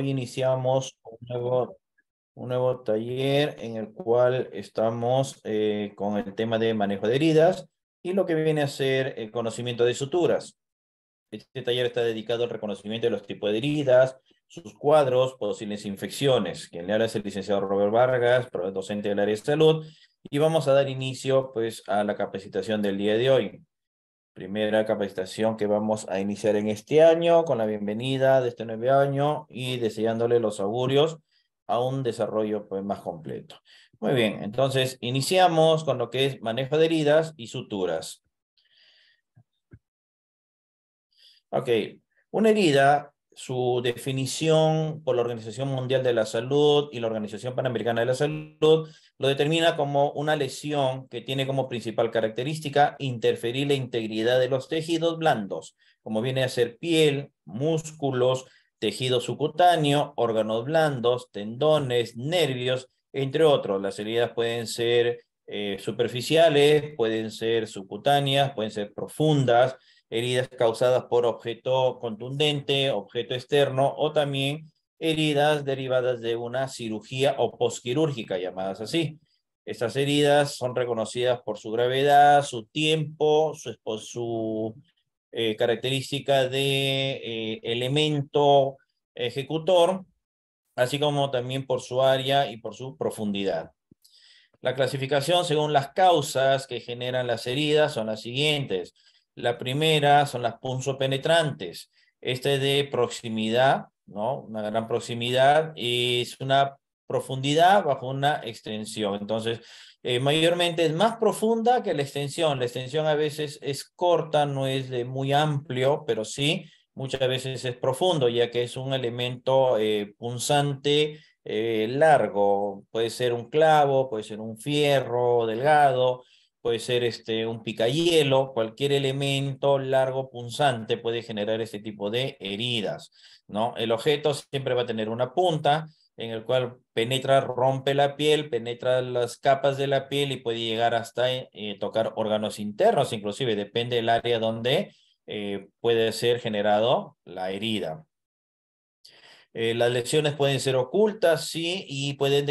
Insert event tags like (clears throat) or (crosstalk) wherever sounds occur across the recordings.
Hoy iniciamos un nuevo, taller en el cual estamos eh, con el tema de manejo de heridas y lo que viene a ser el eh, conocimiento de suturas. Este taller está dedicado al reconocimiento de los tipos de heridas, sus cuadros, posibles infecciones. Quien le habla es el licenciado Robert Vargas, docente del área de salud, y vamos a dar inicio pues, a la capacitación del día de hoy primera capacitación que vamos a iniciar en este año con la bienvenida de este nuevo año y deseándole los augurios a un desarrollo pues, más completo. Muy bien, entonces iniciamos con lo que es manejo de heridas y suturas. Ok, una herida su definición por la Organización Mundial de la Salud y la Organización Panamericana de la Salud lo determina como una lesión que tiene como principal característica interferir la integridad de los tejidos blandos, como viene a ser piel, músculos, tejido subcutáneo, órganos blandos, tendones, nervios, entre otros. Las heridas pueden ser eh, superficiales, pueden ser subcutáneas, pueden ser profundas, heridas causadas por objeto contundente, objeto externo o también heridas derivadas de una cirugía o posquirúrgica, llamadas así. Estas heridas son reconocidas por su gravedad, su tiempo, su, eh, característica de eh, elemento ejecutor, así como también por su área y por su profundidad. La clasificación según las causas que generan las heridas son las siguientes la primera son las punzopenetrantes. Esta es de proximidad, ¿no? Una gran proximidad y es una profundidad bajo una extensión. Entonces, eh, mayormente es más profunda que la extensión. La extensión a veces es corta, no es de muy amplio, pero sí muchas veces es profundo, ya que es un elemento eh, punzante eh, largo. Puede ser un clavo, puede ser un fierro delgado, puede ser este, un picahielo, cualquier elemento largo punzante puede generar este tipo de heridas. ¿no? El objeto siempre va a tener una punta en el cual penetra, rompe la piel, penetra las capas de la piel y puede llegar hasta eh, tocar órganos internos, inclusive depende del área donde eh, puede ser generado la herida. Eh, las lesiones pueden ser ocultas, sí, y pueden,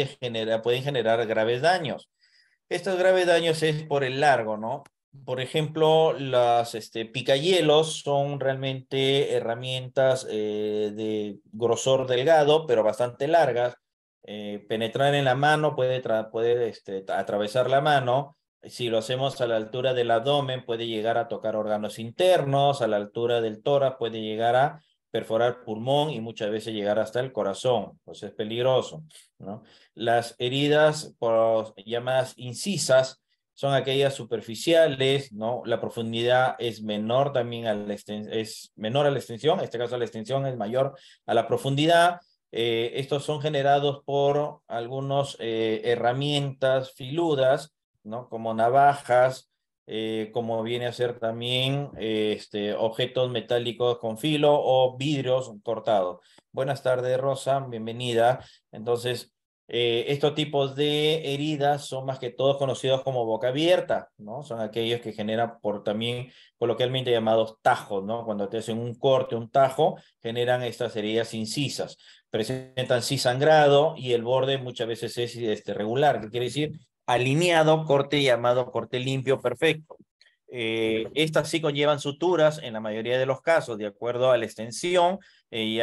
pueden generar graves daños. Estos graves daños es por el largo, ¿no? Por ejemplo, las este, picayelos son realmente herramientas eh, de grosor delgado, pero bastante largas. Eh, penetrar en la mano puede, este, atravesar la mano. Si lo hacemos a la altura del abdomen, puede llegar a tocar órganos internos, a la altura del tórax puede llegar a perforar pulmón y muchas veces llegar hasta el corazón, pues es peligroso. ¿no? Las heridas por, llamadas incisas son aquellas superficiales, ¿no? La profundidad es menor también a la, extensión, en este caso la extensión es mayor a la profundidad. Eh, estos son generados por algunas eh, herramientas filudas, ¿no? Como navajas, eh, como viene a ser también eh, este, objetos metálicos con filo o vidrios cortados. Buenas tardes, Rosa, bienvenida. Entonces, eh, estos tipos de heridas son más que todos conocidos como boca abierta, ¿no? Son aquellos que generan por también coloquialmente llamados tajos, ¿no? Cuando te hacen un corte, un tajo, generan estas heridas incisas. Presentan sí sangrado y el borde muchas veces es este, regular, ¿qué quiere decir alineado, corte llamado corte limpio perfecto. Eh, estas sí conllevan suturas en la mayoría de los casos, de acuerdo a la extensión, eh,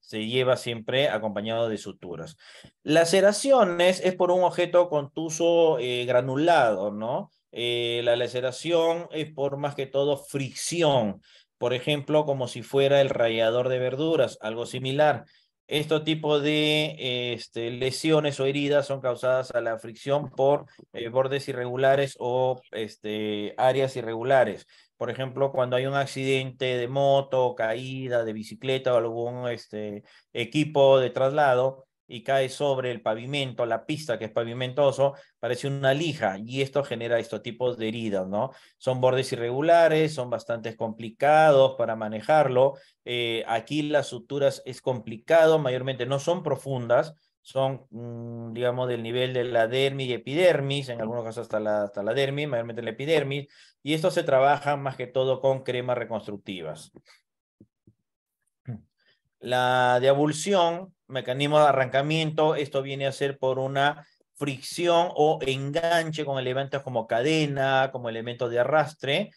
se lleva siempre acompañado de suturas. Laceraciones es por un objeto contuso eh, granulado, ¿no? la laceración es por más que todo fricción, por ejemplo, como si fuera el rallador de verduras, algo similar. Estos tipo de este, lesiones o heridas son causadas a la fricción por eh, bordes irregulares o este, áreas irregulares. Por ejemplo, cuando hay un accidente de moto, caída de bicicleta o algún este, equipo de traslado, y cae sobre el pavimento, la pista que es pavimentoso, parece una lija y esto genera estos tipos de heridas, ¿no? Son bordes irregulares, son bastante complicados para manejarlo. Eh, aquí las suturas es complicado, mayormente no son profundas, son, mm, digamos, del nivel de la dermis y epidermis, en algunos casos hasta la, hasta la dermis, mayormente la epidermis, y esto se trabaja más que todo con cremas reconstructivas. La de abulsión mecanismo de arrancamiento, esto viene a ser por una fricción o enganche con elementos como cadena, como elementos de arrastre.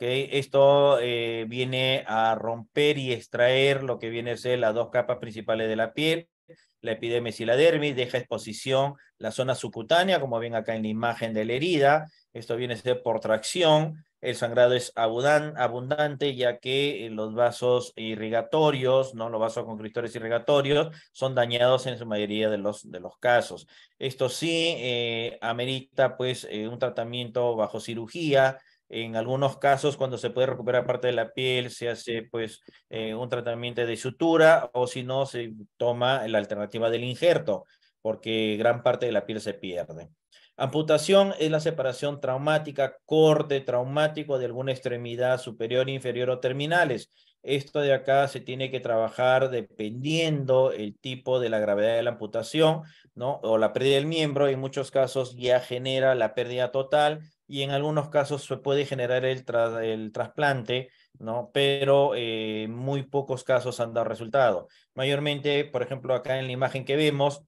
Esto eh, viene a romper y extraer lo que viene a ser las dos capas principales de la piel, la epidermis y la dermis, deja exposición la zona subcutánea, como ven acá en la imagen de la herida. Esto viene a ser por tracción, el sangrado es abundante, ya que eh, los vasos irrigatorios, ¿no? los vasos constrictores irrigatorios, son dañados en su mayoría de los, casos. Esto sí eh, amerita pues, eh, un tratamiento bajo cirugía. En algunos casos, cuando se puede recuperar parte de la piel, se hace pues, un tratamiento de sutura o si no, se toma la alternativa del injerto, porque gran parte de la piel se pierde. Amputación es la separación traumática, corte traumático de alguna extremidad superior, inferior o terminales. Esto de acá se tiene que trabajar dependiendo el tipo de la gravedad de la amputación, ¿no? O la pérdida del miembro, en muchos casos ya genera la pérdida total y en algunos casos se puede generar el, el trasplante, ¿no? Pero eh, muy pocos casos han dado resultado. Mayormente, por ejemplo, acá en la imagen que vemos,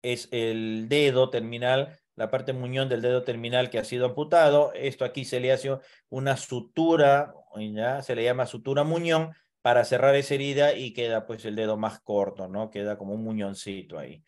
es el dedo terminal la parte muñón del dedo terminal que ha sido amputado. Esto aquí se le hace una sutura, ¿ya? se le llama sutura muñón, para cerrar esa herida y queda pues el dedo más corto, ¿no? Queda como un muñoncito ahí.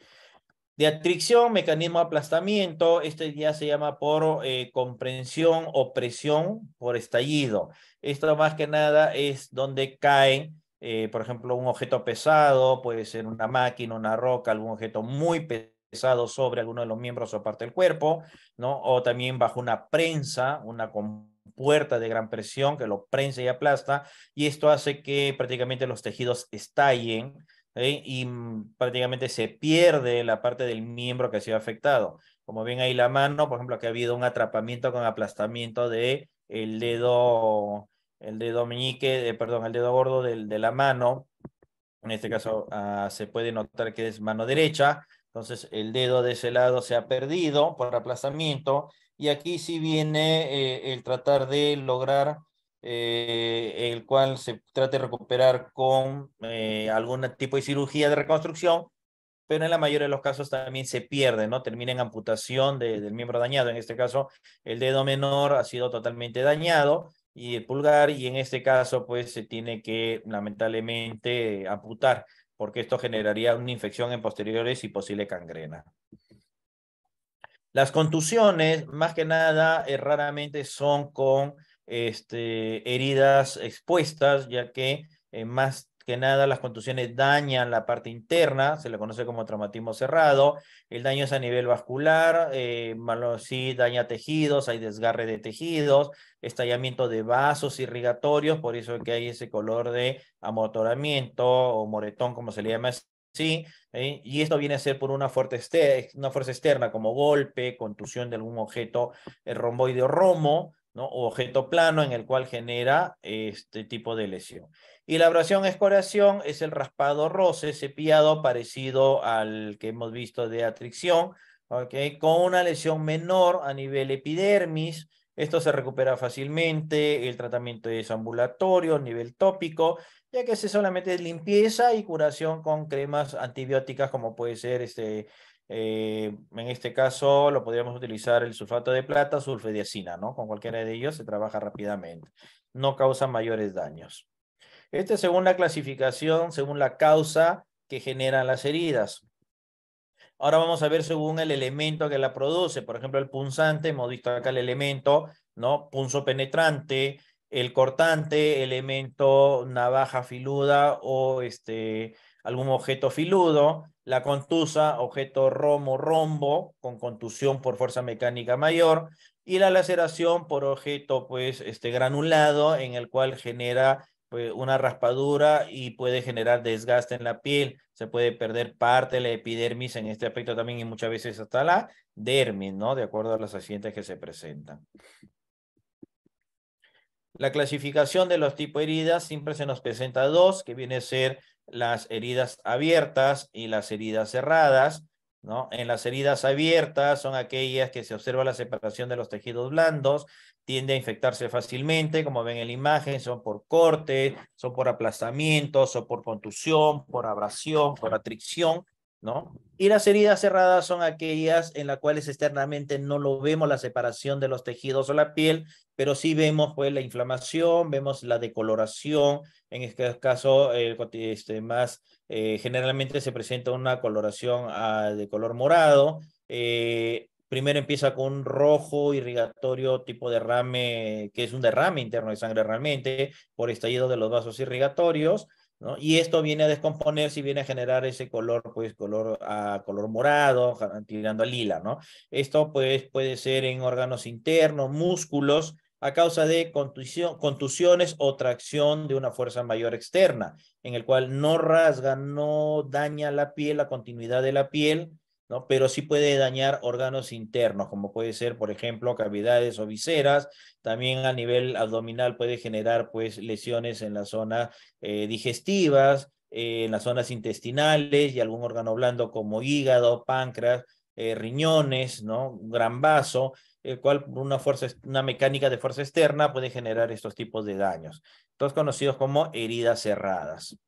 De atricción, mecanismo de aplastamiento, este ya se llama por eh, comprensión o presión por estallido. Esto más que nada es donde cae, eh, por ejemplo, un objeto pesado, puede ser una máquina, una roca, algún objeto muy pesado sobre alguno de los miembros o parte del cuerpo, ¿no? O también bajo una prensa, una compuerta de gran presión que lo prensa y aplasta, y esto hace que prácticamente los tejidos estallen ¿eh? y mm, prácticamente se pierde la parte del miembro que ha sido afectado. Como ven ahí la mano, por ejemplo, que ha habido un atrapamiento con aplastamiento de el dedo, el dedo meñique, eh, perdón, el dedo gordo del, de la mano. En este caso ah, se puede notar que es mano derecha, entonces el dedo de ese lado se ha perdido por aplazamiento y aquí sí viene eh, el tratar de lograr eh, el cual se trate de recuperar con eh, algún tipo de cirugía de reconstrucción, pero en la mayoría de los casos también se pierde, ¿no? Termina en amputación del miembro dañado. En este caso, el dedo menor ha sido totalmente dañado y el pulgar, y en este caso, pues se tiene que lamentablemente amputar porque esto generaría una infección en posteriores y posible cangrena. Las contusiones, más que nada, eh, raramente son con este, heridas expuestas, ya que eh, más que nada, las contusiones dañan la parte interna, se le conoce como traumatismo cerrado, el daño es a nivel vascular, eh, malo, sí daña tejidos, hay desgarre de tejidos, estallamiento de vasos irrigatorios, por eso que hay ese color de amotoramiento o moretón, como se le llama ¿sí? Eh, y esto viene a ser por una, fuerte este, una fuerza externa, como golpe, contusión de algún objeto el eh, romboide o romo, o objeto plano en el cual genera este tipo de lesión. Y la abrasión escoración es el raspado roce, cepillado parecido al que hemos visto de atricción, con una lesión menor a nivel epidermis. Esto se recupera fácilmente, el tratamiento es ambulatorio, nivel tópico, ya que se solamente limpieza y curación con cremas antibióticas como puede ser este, eh, en este caso lo podríamos utilizar el sulfato de plata, sulfediacina, ¿no? Con cualquiera de ellos se trabaja rápidamente. No causa mayores daños. Esta según la clasificación, según la causa que generan las heridas. Ahora vamos a ver según el elemento que la produce. Por ejemplo, el punzante, hemos visto acá el elemento, ¿no? Punzo penetrante, el cortante, elemento navaja filuda o este, algún objeto filudo la contusa, objeto romo, rombo, con contusión por fuerza mecánica mayor. Y la laceración por objeto, pues, este granulado, en el cual genera pues, una raspadura y puede generar desgaste en la piel. Se puede perder parte de la epidermis en este aspecto también y muchas veces hasta la dermis, ¿no? De acuerdo a los accidentes que se presentan. La clasificación de los tipos de heridas siempre se nos presenta dos, que viene a ser las heridas abiertas y las heridas cerradas. ¿no? En las heridas abiertas son aquellas que se observa la separación de los tejidos blandos, tiende a infectarse fácilmente, como ven en la imagen, son por corte, son por aplastamiento, son por contusión, por abrasión, por atricción. Y las heridas cerradas son aquellas en las cuales externamente no lo vemos la separación de los tejidos o la piel, pero sí vemos pues la inflamación, vemos la decoloración, en este caso este, más eh, generalmente se presenta una coloración ah, de color morado, eh, primero empieza con un rojo irrigatorio tipo derrame, que es un derrame interno de sangre realmente por estallido de los vasos irrigatorios, y esto viene a descomponerse y viene a generar ese color, pues color a color morado, tirando a lila, ¿no? Esto pues puede ser en órganos internos, músculos, a causa de contusión, contusiones o tracción de una fuerza mayor externa, en el cual no rasga, no daña la piel, la continuidad de la piel, pero sí puede dañar órganos internos, como puede ser, por ejemplo, cavidades o viseras. También a nivel abdominal puede generar, pues, lesiones en las zonas eh, digestivas, eh, en las zonas intestinales y algún órgano blando como hígado, páncreas, eh, riñones, ¿no? gran vaso el cual por una, fuerza, una mecánica de fuerza externa puede generar estos tipos de daños, todos conocidos como heridas cerradas.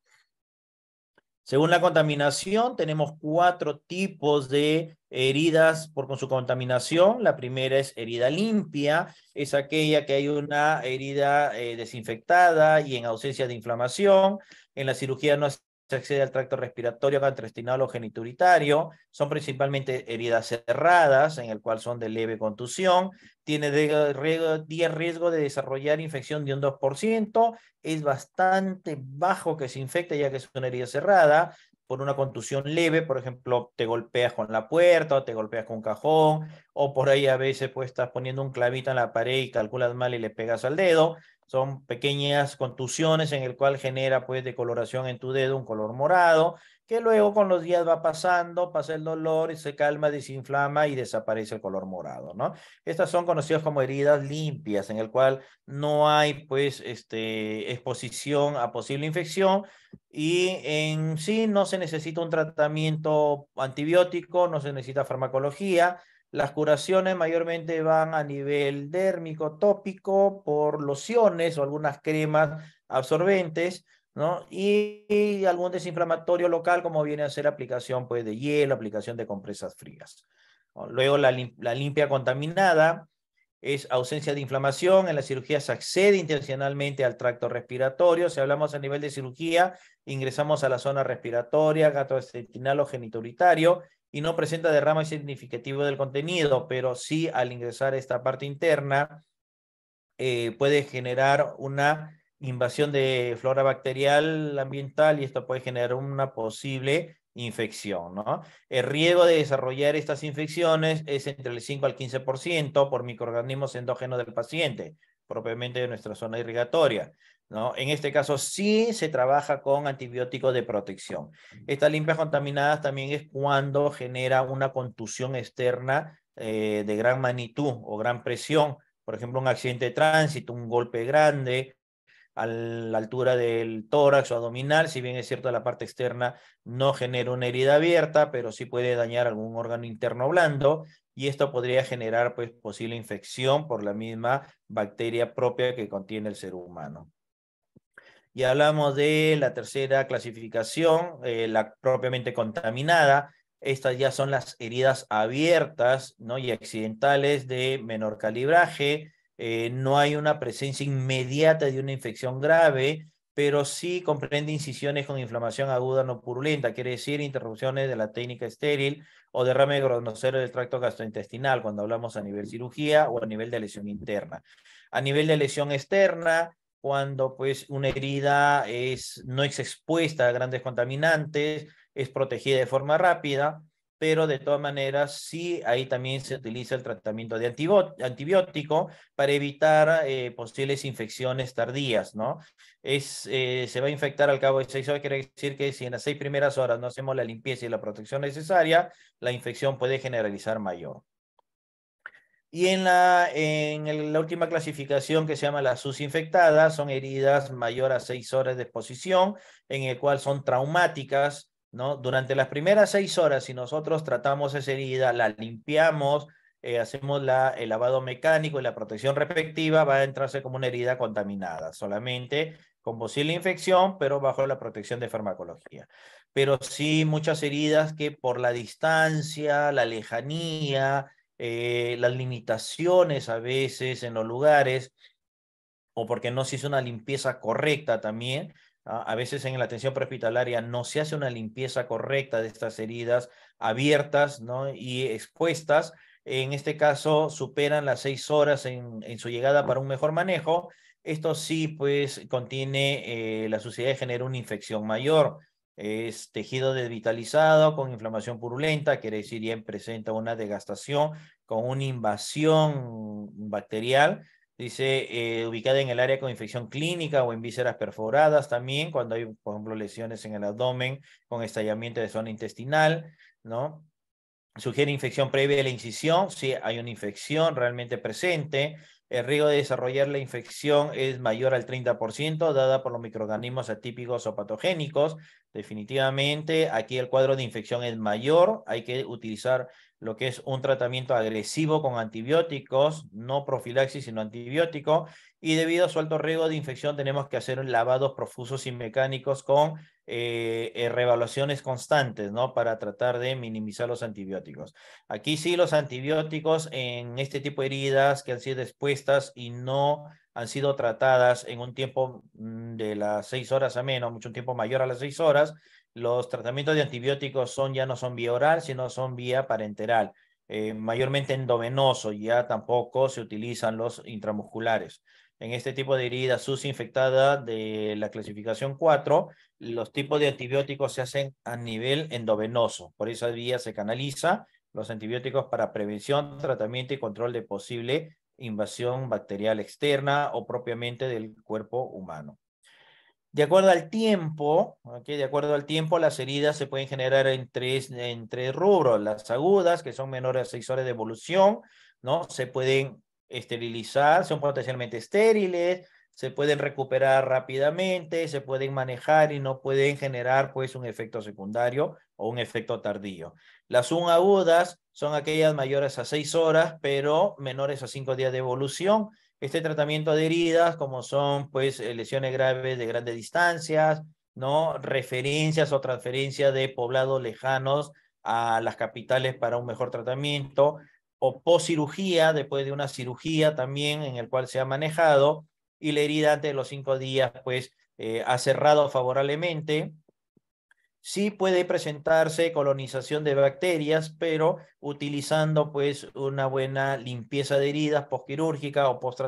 Según la contaminación, tenemos cuatro tipos de heridas por con su contaminación. La primera es herida limpia, es aquella que hay una herida eh, desinfectada y en ausencia de inflamación. En la cirugía no se accede al tracto respiratorio gastrointestinal o genituritario, son principalmente heridas cerradas, en el cual son de leve contusión, tiene 10 riesgo de desarrollar infección de un 2%, es bastante bajo que se infecte ya que es una herida cerrada, por una contusión leve, por ejemplo, te golpeas con la puerta o te golpeas con un cajón, o por ahí a veces pues estás poniendo un clavito en la pared y calculas mal y le pegas al dedo, son pequeñas contusiones en el cual genera pues decoloración en tu dedo, un color morado, que luego con los días va pasando, pasa el dolor se calma, desinflama y desaparece el color morado, ¿no? Estas son conocidas como heridas limpias, en el cual no hay, pues, este, exposición a posible infección y en sí no se necesita un tratamiento antibiótico, no se necesita farmacología, las curaciones mayormente van a nivel dérmico, tópico, por lociones o algunas cremas absorbentes, ¿no? Y, algún desinflamatorio local, como viene a ser aplicación pues, de hielo, aplicación de compresas frías. Luego la, la limpia contaminada, es ausencia de inflamación. En la cirugía se accede intencionalmente al tracto respiratorio. Si hablamos a nivel de cirugía, ingresamos a la zona respiratoria, gastrointestinal o genituritario y no presenta derrama significativo del contenido, pero sí al ingresar a esta parte interna eh, puede generar una invasión de flora bacterial ambiental y esto puede generar una posible infección. El riesgo de desarrollar estas infecciones es entre el 5 al 15% por microorganismos endógenos del paciente, propiamente de nuestra zona irrigatoria. En este caso sí se trabaja con antibióticos de protección. Estas limpias contaminadas también es cuando genera una contusión externa eh, de gran magnitud o gran presión, por ejemplo, un accidente de tránsito, un golpe grande a la altura del tórax o abdominal, si bien es cierto la parte externa no genera una herida abierta, pero sí puede dañar algún órgano interno blando y esto podría generar pues posible infección por la misma bacteria propia que contiene el ser humano y hablamos de la tercera clasificación, eh, la propiamente contaminada. Estas ya son las heridas abiertas ¿no? y accidentales de menor calibraje. Eh, no hay una presencia inmediata de una infección grave, pero sí comprende incisiones con inflamación aguda no purulenta, quiere decir interrupciones de la técnica estéril o derrame grosero del tracto gastrointestinal cuando hablamos a nivel cirugía o a nivel de lesión interna. A nivel de lesión externa, cuando pues una herida es, no es expuesta a grandes contaminantes, es protegida de forma rápida, pero de todas maneras sí ahí también se utiliza el tratamiento de antibiótico para evitar eh, posibles infecciones tardías, ¿no? Es, eh, se va a infectar al cabo de seis horas, quiere decir que si en las seis primeras horas no hacemos la limpieza y la protección necesaria, la infección puede generalizar mayor. Y en la, en la última clasificación que se llama las sus infectadas, son heridas mayor a seis horas de exposición, en el cual son traumáticas, ¿no? Durante las primeras seis horas, si nosotros tratamos esa herida, la limpiamos, eh, hacemos la, el lavado mecánico y la protección respectiva, va a entrarse como una herida contaminada, solamente con posible infección, pero bajo la protección de farmacología. Pero sí muchas heridas que por la distancia, la lejanía, eh, las limitaciones a veces en los lugares, o porque no se hizo una limpieza correcta también. A veces en la atención prehospitalaria no se hace una limpieza correcta de estas heridas abiertas y expuestas. En este caso, superan las seis horas en, su llegada para un mejor manejo. Esto sí, pues, contiene, eh, la suciedad genera una infección mayor es tejido desvitalizado con inflamación purulenta, quiere decir bien presenta una degastación con una invasión bacterial, dice eh, ubicada en el área con infección clínica o en vísceras perforadas también, cuando hay, por ejemplo, lesiones en el abdomen con estallamiento de zona intestinal, ¿no? Sugiere infección previa de la incisión, si hay una infección realmente presente, el riesgo de desarrollar la infección es mayor al 30%, dada por los microorganismos atípicos o patogénicos. Definitivamente, aquí el cuadro de infección es mayor. Hay que utilizar lo que es un tratamiento agresivo con antibióticos, no profilaxis, sino antibiótico, y debido a su alto riesgo de infección tenemos que hacer lavados profusos y mecánicos con eh, eh, revaluaciones constantes, ¿no? Para tratar de minimizar los antibióticos. Aquí sí, los antibióticos en este tipo de heridas que han sido expuestas y no han sido tratadas en un tiempo mm, de las seis horas a menos, mucho tiempo mayor a las seis horas, los tratamientos de antibióticos son, ya no son vía oral, sino son vía parenteral, eh, mayormente endovenoso, ya tampoco se utilizan los intramusculares. En este tipo de herida sus infectada de la clasificación 4, los tipos de antibióticos se hacen a nivel endovenoso. Por esa vía se canaliza los antibióticos para prevención, tratamiento y control de posible invasión bacterial externa o propiamente del cuerpo humano. De acuerdo al tiempo, de acuerdo al tiempo, las heridas se pueden generar en tres, rubros. Las agudas, que son menores a seis horas de evolución, ¿no? Se pueden esterilizar, son potencialmente estériles, se pueden recuperar rápidamente, se pueden manejar y no pueden generar pues un efecto secundario o un efecto tardío. Las unagudas son aquellas mayores a seis horas, pero menores a cinco días de evolución este tratamiento de heridas, como son pues eh, lesiones graves de grandes distancias, ¿no? Referencias o transferencias de poblados lejanos a las capitales para un mejor tratamiento, o poscirugía, después de una cirugía también en el cual se ha manejado, y la herida antes de los cinco días, pues eh, ha cerrado favorablemente, Sí puede presentarse colonización de bacterias, pero utilizando pues una buena limpieza de heridas quirúrgica o post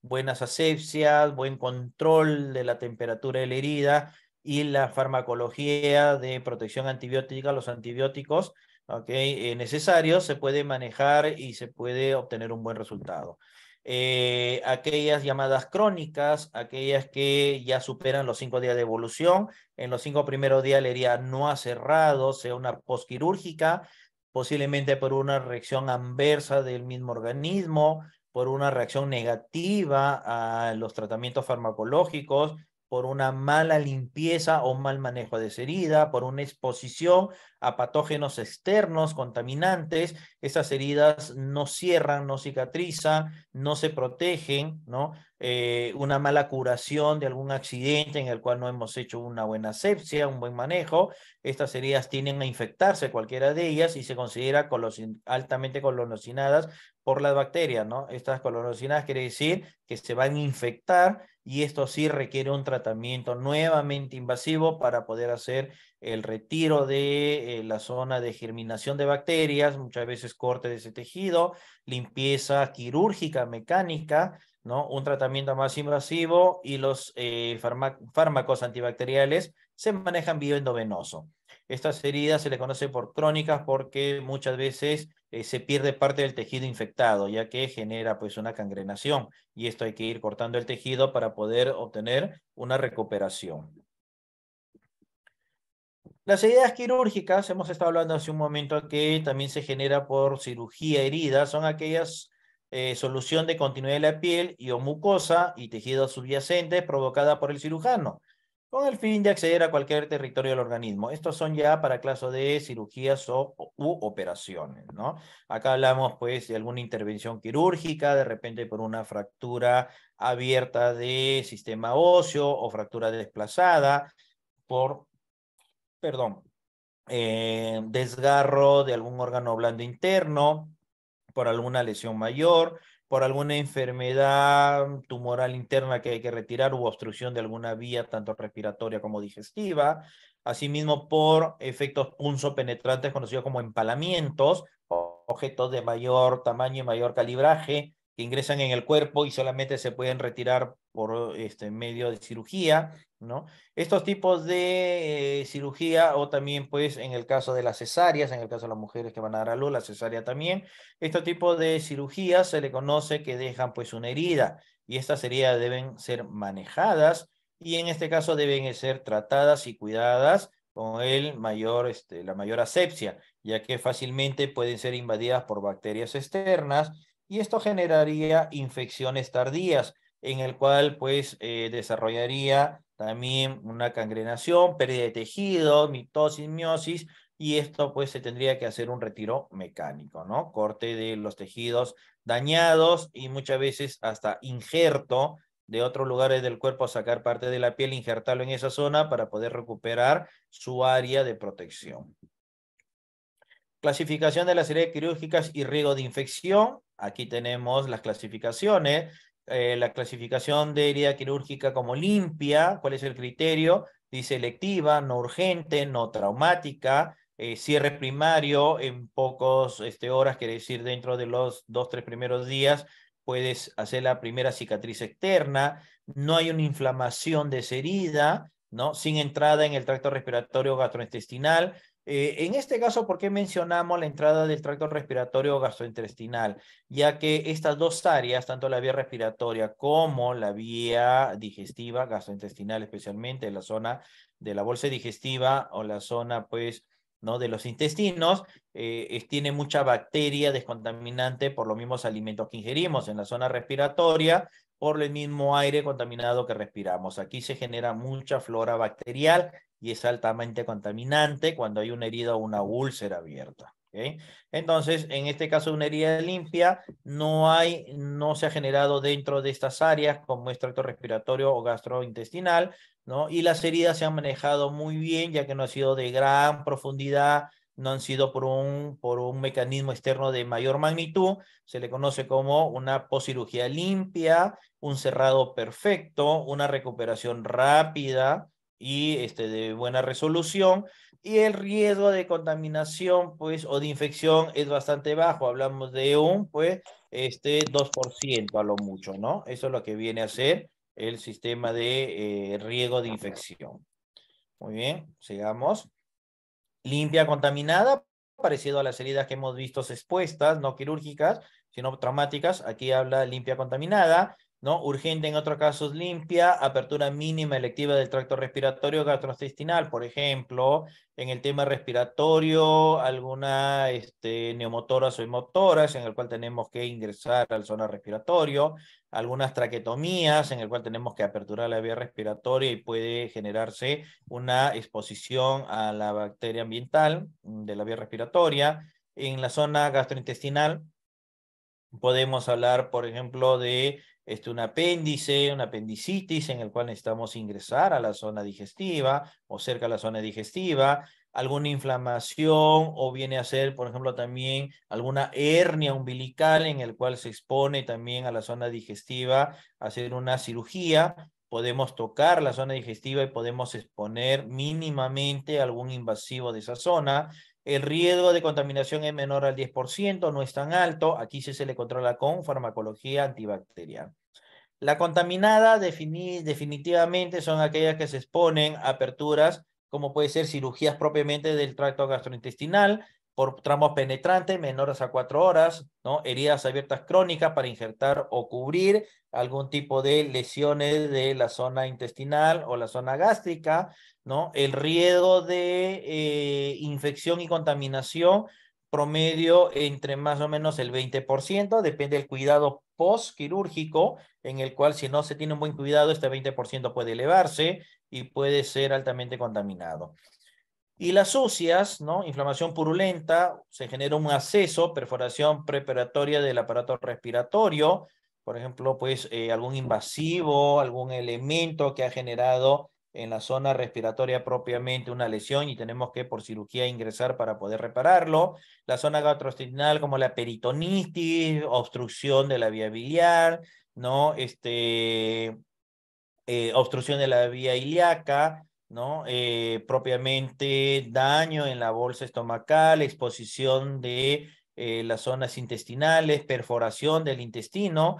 buenas asepsias, buen control de la temperatura de la herida y la farmacología de protección antibiótica, los antibióticos okay, eh, necesarios, se puede manejar y se puede obtener un buen resultado. Eh, aquellas llamadas crónicas, aquellas que ya superan los cinco días de evolución. En los cinco primeros días le diría no ha cerrado, sea una posquirúrgica, posiblemente por una reacción anversa del mismo organismo, por una reacción negativa a los tratamientos farmacológicos, por una mala limpieza o mal manejo de herida, por una exposición a patógenos externos, contaminantes, esas heridas no cierran, no cicatrizan, no se protegen, ¿no? Eh, una mala curación de algún accidente en el cual no hemos hecho una buena asepsia, un buen manejo. Estas heridas tienden a infectarse cualquiera de ellas y se considera altamente colonocinadas por las bacterias, ¿no? Estas colonocinadas quiere decir que se van a infectar y esto sí requiere un tratamiento nuevamente invasivo para poder hacer el retiro de eh, la zona de germinación de bacterias, muchas veces corte de ese tejido, limpieza quirúrgica, mecánica, un tratamiento más invasivo y los eh, fármacos antibacteriales se manejan bioendovenoso. Estas heridas se le conocen por crónicas porque muchas veces eh, se pierde parte del tejido infectado, ya que genera pues una cangrenación y esto hay que ir cortando el tejido para poder obtener una recuperación. Las heridas quirúrgicas, hemos estado hablando hace un momento que también se genera por cirugía herida, son aquellas eh, solución de continuidad de la piel y o mucosa y tejidos subyacentes provocada por el cirujano, con el fin de acceder a cualquier territorio del organismo. Estos son ya para caso de cirugías o, u operaciones, ¿no? Acá hablamos pues de alguna intervención quirúrgica, de repente por una fractura abierta de sistema óseo o fractura desplazada por, perdón, eh, desgarro de algún órgano blando interno, por alguna lesión mayor, por alguna enfermedad tumoral interna que hay que retirar u obstrucción de alguna vía, tanto respiratoria como digestiva. Asimismo, por efectos penetrantes conocidos como empalamientos, objetos de mayor tamaño y mayor calibraje que ingresan en el cuerpo y solamente se pueden retirar por este medio de cirugía. ¿no? Estos tipos de eh, cirugía o también pues en el caso de las cesáreas, en el caso de las mujeres que van a dar a luz, la cesárea también, estos tipos de cirugías se le conoce que dejan pues una herida y estas heridas deben ser manejadas y en este caso deben ser tratadas y cuidadas con el mayor, este, la mayor asepsia, ya que fácilmente pueden ser invadidas por bacterias externas y esto generaría infecciones tardías, en el cual pues eh, desarrollaría también una cangrenación, pérdida de tejido, mitosis, miosis, y esto pues se tendría que hacer un retiro mecánico, ¿no? Corte de los tejidos dañados y muchas veces hasta injerto de otros lugares del cuerpo, sacar parte de la piel, injertarlo en esa zona para poder recuperar su área de protección. Clasificación de las heridas quirúrgicas y riesgo de infección. Aquí tenemos las clasificaciones. Eh, la clasificación de herida quirúrgica como limpia, cuál es el criterio, dice no urgente, no traumática, eh, cierre primario en pocos este, horas, quiere decir dentro de los dos, tres primeros días, puedes hacer la primera cicatriz externa, no hay una inflamación de esa herida, ¿no? Sin entrada en el tracto respiratorio gastrointestinal, eh, en este caso, ¿por qué mencionamos la entrada del tracto respiratorio o gastrointestinal? Ya que estas dos áreas, tanto la vía respiratoria como la vía digestiva, gastrointestinal especialmente, la zona de la bolsa digestiva o la zona, pues, ¿no? de los intestinos, eh, tiene mucha bacteria descontaminante por los mismos alimentos que ingerimos en la zona respiratoria, por el mismo aire contaminado que respiramos. Aquí se genera mucha flora bacterial y es altamente contaminante cuando hay una herida o una úlcera abierta. Entonces, en este caso, una herida limpia no, hay, no se ha generado dentro de estas áreas como extracto respiratorio o gastrointestinal, ¿no? y las heridas se han manejado muy bien ya que no ha sido de gran profundidad, no han sido por un, por un mecanismo externo de mayor magnitud, se le conoce como una poscirugía limpia, un cerrado perfecto, una recuperación rápida, y este, de buena resolución y el riesgo de contaminación pues o de infección es bastante bajo, hablamos de un pues este 2% a lo mucho, ¿no? Eso es lo que viene a ser el sistema de eh, riesgo de infección. Muy bien, sigamos. Limpia contaminada, parecido a las heridas que hemos visto expuestas, no quirúrgicas, sino traumáticas. Aquí habla limpia contaminada. ¿no? Urgente en otros casos limpia, apertura mínima electiva del tracto respiratorio gastrointestinal, por ejemplo, en el tema respiratorio, algunas este, neumotoras o hemotoras en el cual tenemos que ingresar al zona respiratorio, algunas traquetomías en el cual tenemos que aperturar la vía respiratoria y puede generarse una exposición a la bacteria ambiental mm, de la vía respiratoria. En la zona gastrointestinal podemos hablar, por ejemplo, de este, un apéndice, una apendicitis en el cual necesitamos ingresar a la zona digestiva o cerca a la zona digestiva, alguna inflamación o viene a ser, por ejemplo, también alguna hernia umbilical en el cual se expone también a la zona digestiva, hacer una cirugía, podemos tocar la zona digestiva y podemos exponer mínimamente algún invasivo de esa zona. El riesgo de contaminación es menor al 10%, no es tan alto. Aquí sí se le controla con farmacología antibacterial. La contaminada definitivamente son aquellas que se exponen a aperturas, como puede ser cirugías propiamente del tracto gastrointestinal, por tramos penetrantes menores a cuatro horas, ¿no? heridas abiertas crónicas para injertar o cubrir algún tipo de lesiones de la zona intestinal o la zona gástrica, ¿no? el riesgo de eh, infección y contaminación promedio entre más o menos el 20%, depende del cuidado postquirúrgico, en el cual si no se tiene un buen cuidado, este 20% puede elevarse y puede ser altamente contaminado. Y las sucias, ¿no? Inflamación purulenta, se genera un acceso, perforación preparatoria del aparato respiratorio, por ejemplo, pues eh, algún invasivo, algún elemento que ha generado en la zona respiratoria propiamente una lesión y tenemos que por cirugía ingresar para poder repararlo. La zona gastrointestinal como la peritonitis, obstrucción de la vía biliar, ¿no? Este, eh, obstrucción de la vía ilíaca, ¿no? Eh, propiamente daño en la bolsa estomacal, exposición de eh, las zonas intestinales, perforación del intestino,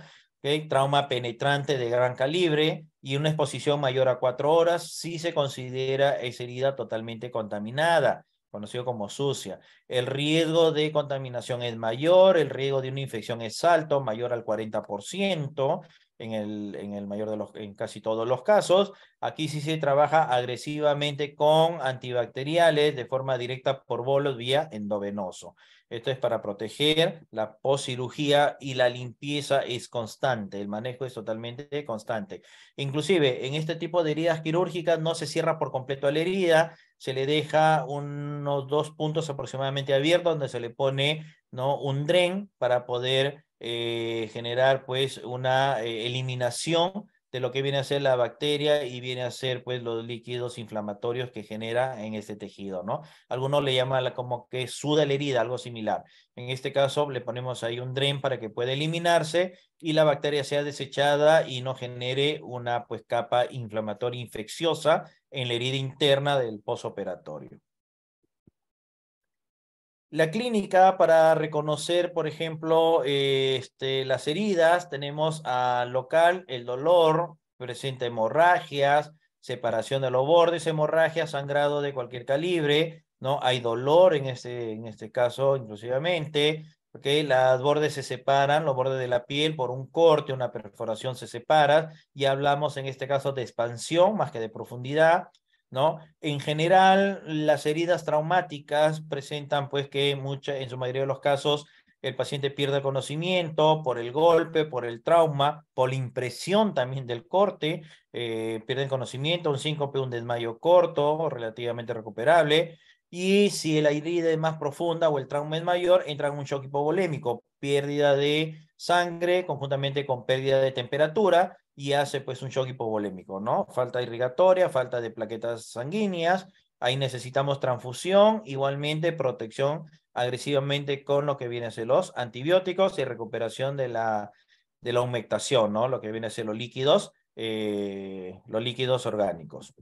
trauma penetrante de gran calibre y una exposición mayor a cuatro horas si se considera esa herida totalmente contaminada conocido como sucia. El riesgo de contaminación es mayor, el riesgo de una infección es alto, mayor al 40%, en el, en el mayor de los, en casi todos los casos. Aquí sí se trabaja agresivamente con antibacteriales de forma directa por bolos vía endovenoso. Esto es para proteger la poscirugía y la limpieza es constante, el manejo es totalmente constante. Inclusive en este tipo de heridas quirúrgicas no se cierra por completo la herida, se le deja unos dos puntos aproximadamente abiertos donde se le pone ¿no? un dren para poder eh, generar pues una eh, eliminación de lo que viene a ser la bacteria y viene a ser pues los líquidos inflamatorios que genera en este tejido, ¿no? Algunos le llaman como que suda la herida, algo similar. En este caso le ponemos ahí un dren para que pueda eliminarse y la bacteria sea desechada y no genere una pues capa inflamatoria infecciosa en la herida interna del posoperatorio. La clínica para reconocer, por ejemplo, eh, este, las heridas, tenemos al local, el dolor, presenta hemorragias, separación de los bordes, hemorragia, sangrado de cualquier calibre, ¿no? Hay dolor en este, en este caso, inclusivamente, las las bordes se separan, los bordes de la piel por un corte, una perforación se separa, y hablamos en este caso de expansión más que de profundidad, ¿no? En general, las heridas traumáticas presentan pues que en su mayoría de los casos el paciente pierde conocimiento por el golpe, por el trauma, por la impresión también del corte, eh, pierde pierden conocimiento, un síncope, un desmayo corto, relativamente recuperable, y si la herida es más profunda o el trauma es mayor, entra en un shock hipovolémico, pérdida de sangre conjuntamente con pérdida de temperatura, y hace pues un shock hipovolémico, ¿no? Falta irrigatoria, falta de plaquetas sanguíneas, ahí necesitamos transfusión, igualmente protección agresivamente con lo que viene a ser los antibióticos y recuperación de la, de la humectación, ¿no? Lo que viene a ser los líquidos, eh, los líquidos orgánicos.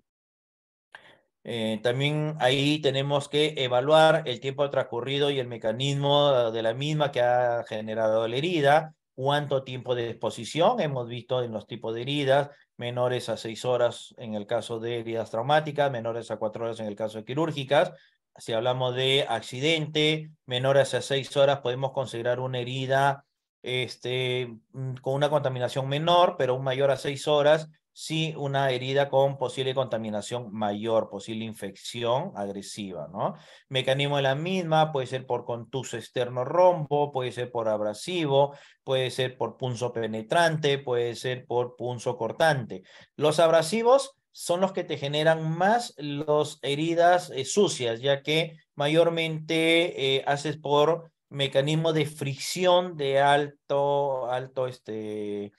Eh, también ahí tenemos que evaluar el tiempo transcurrido y el mecanismo de la misma que ha generado la herida, cuánto tiempo de exposición hemos visto en los tipos de heridas, menores a seis horas en el caso de heridas traumáticas, menores a cuatro horas en el caso de quirúrgicas. Si hablamos de accidente, menores a seis horas podemos considerar una herida este, mm, con una contaminación menor, pero un mayor a seis horas sí una herida con posible contaminación mayor, posible infección agresiva, ¿no? Mecanismo de la misma puede ser por contuso externo rombo, puede ser por abrasivo, puede ser por punzo penetrante, puede ser por punzo cortante. Los abrasivos son los que te generan más las heridas eh, sucias, ya que mayormente eh, haces por mecanismo de fricción de alto, alto, este,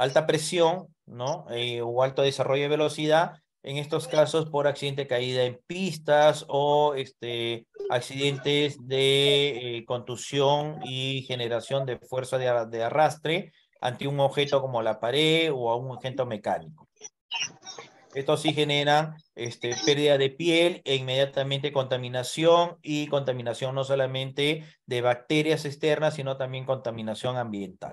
alta presión, ¿no? Eh, o alto desarrollo de velocidad, en estos casos por accidente caída en pistas o este, accidentes de eh, contusión y generación de fuerza de, arrastre ante un objeto como la pared o a un objeto mecánico. Esto sí genera este, pérdida de piel e inmediatamente contaminación y contaminación no solamente de bacterias externas, sino también contaminación ambiental.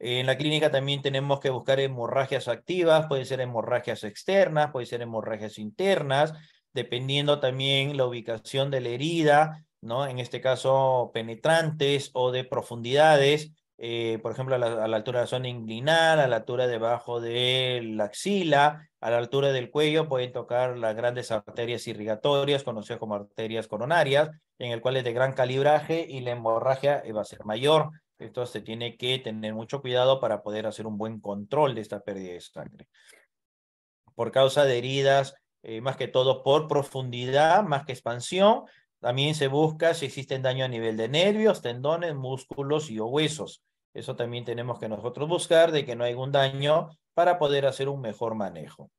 En la clínica también tenemos que buscar hemorragias activas, pueden ser hemorragias externas, pueden ser hemorragias internas, dependiendo también la ubicación de la herida, ¿no? En este caso, penetrantes o de profundidades, eh, por ejemplo, a la, altura de la zona inguinal, a la altura debajo de la axila, a la altura del cuello, pueden tocar las grandes arterias irrigatorias, conocidas como arterias coronarias, en el cual es de gran calibraje y la hemorragia eh, va a ser mayor. Entonces se tiene que tener mucho cuidado para poder hacer un buen control de esta pérdida de sangre. Por causa de heridas, eh, más que todo por profundidad, más que expansión, también se busca si existen daño a nivel de nervios, tendones, músculos y o huesos. Eso también tenemos que nosotros buscar de que no haya un daño para poder hacer un mejor manejo.